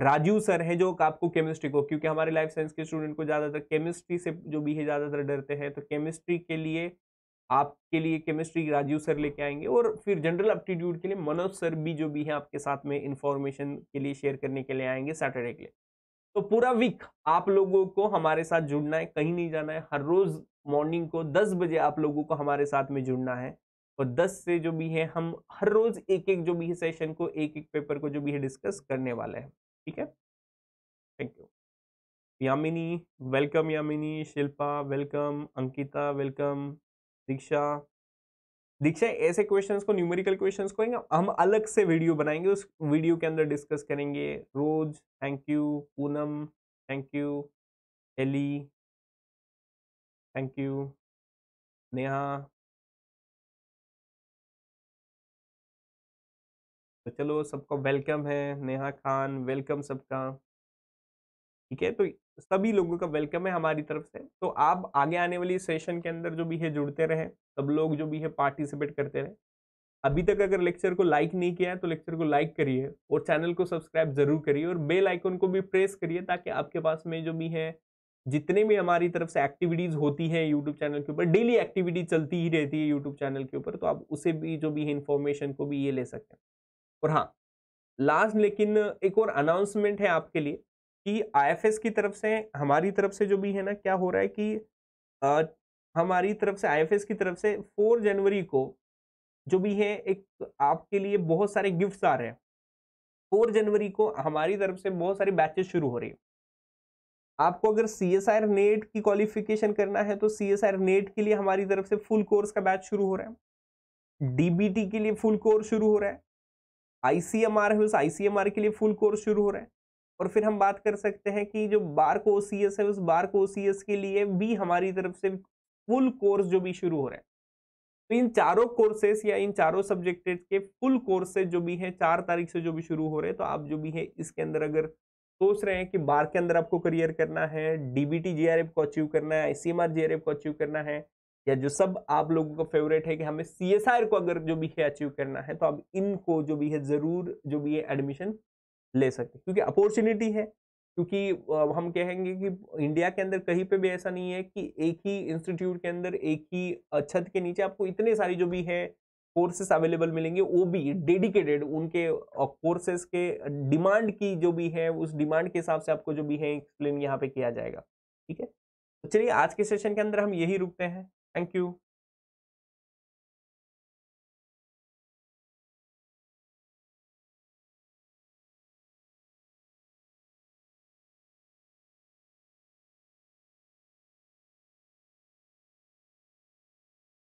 राजू सर हैं जो आपको केमिस्ट्री को क्योंकि हमारे लाइफ साइंस के स्टूडेंट को ज़्यादातर केमिस्ट्री से जो भी है ज़्यादातर डरते हैं तो केमिस्ट्री के लिए आपके लिए केमिस्ट्री राजीव सर लेके आएंगे और फिर जनरल एप्टीट्यूड के लिए मनोज सर भी जो भी है आपके साथ में इन्फॉर्मेशन के लिए शेयर करने के लिए आएंगे सैटरडे के लिए तो पूरा वीक आप लोगों को हमारे साथ जुड़ना है कहीं नहीं जाना है हर रोज मॉर्निंग को दस बजे आप लोगों को हमारे साथ में जुड़ना है और दस से जो भी है हम हर रोज एक एक जो भी है सेशन को एक एक पेपर को जो भी है डिस्कस करने वाले हैं ठीक है thank you Yamini welcome Yamini Shilpa welcome Ankita welcome Diksha Diksha ऐसे क्वेश्चंस को न्यूमेरिकल क्वेश्चंस को हम अलग से वीडियो बनाएंगे उस वीडियो के अंदर डिस्कस करेंगे Rose thank you Poonam thank you Ellie thank you Neha तो चलो सबको वेलकम है नेहा खान वेलकम सबका ठीक है तो सभी लोगों का वेलकम है हमारी तरफ से तो आप आगे आने वाली सेशन के अंदर जो भी है जुड़ते रहे सब लोग जो भी है पार्टिसिपेट करते रहे अभी तक अगर लेक्चर को लाइक नहीं किया है तो लेक्चर को लाइक करिए और चैनल को सब्सक्राइब जरूर करिए और बेल आइकन को भी प्रेस करिए ताकि आपके पास में जो भी है जितने भी हमारी तरफ से एक्टिविटीज़ होती है यूट्यूब चैनल के ऊपर डेली एक्टिविटी चलती ही रहती है यूट्यूब चैनल के ऊपर तो आप उसे भी जो भी है इन्फॉर्मेशन को भी ये ले सकते हैं और हाँ लास्ट लेकिन एक और अनाउंसमेंट है आपके लिए कि आईएफएस की तरफ से हमारी तरफ से जो भी है ना क्या हो रहा है कि आ, हमारी तरफ से आईएफएस की तरफ से फोर जनवरी को जो भी है एक आपके लिए बहुत सारे गिफ्ट्स आ रहे हैं फोर जनवरी को हमारी तरफ से बहुत सारी बैचेस शुरू हो रही है आपको अगर सी एस आर नेट की क्वालिफिकेशन करना है तो सी एस आर नेट के लिए हमारी तरफ से फुल कोर्स का बैच शुरू हो रहा है डीबीटी के लिए फुल कोर्स शुरू हो रहा है आईसीएमआर है उस आईसीएमआर के लिए फुल कोर्स शुरू हो रहा है और फिर हम बात कर सकते हैं कि जो बार को ओसीएस है उस बार को ओसीएस के लिए भी हमारी तरफ से फुल कोर्स जो भी शुरू हो रहा है तो इन चारों कोर्सेस या इन चारों सब्जेक्टेड के फुल कोर्सेज जो भी हैं चार तारीख से जो भी शुरू हो रहे हैं तो आप जो भी है इसके अंदर अगर सोच रहे हैं कि बार के अंदर आपको करियर करना है डीबीटी जीआरएफ को अचीव करना है आर जीआरएफ को अचीव करना है या जो सब आप लोगों का फेवरेट है कि हमें सीएसआर को अगर जो भी है अचीव करना है तो आप इनको जो भी है जरूर जो भी है एडमिशन ले सकते क्योंकि अपॉर्चुनिटी है क्योंकि हम कहेंगे कि इंडिया के अंदर कहीं पे भी ऐसा नहीं है कि एक ही इंस्टीट्यूट के अंदर एक ही छत के नीचे आपको इतने सारी जो भी है कोर्सेस अवेलेबल मिलेंगे वो भी डेडिकेटेड उनके कोर्सेस के डिमांड की जो भी है उस डिमांड के हिसाब से आपको जो भी है एक्सप्लेन यहाँ पे किया जाएगा ठीक है तो चलिए आज के सेशन के अंदर हम यही रुकते हैं थैंक यू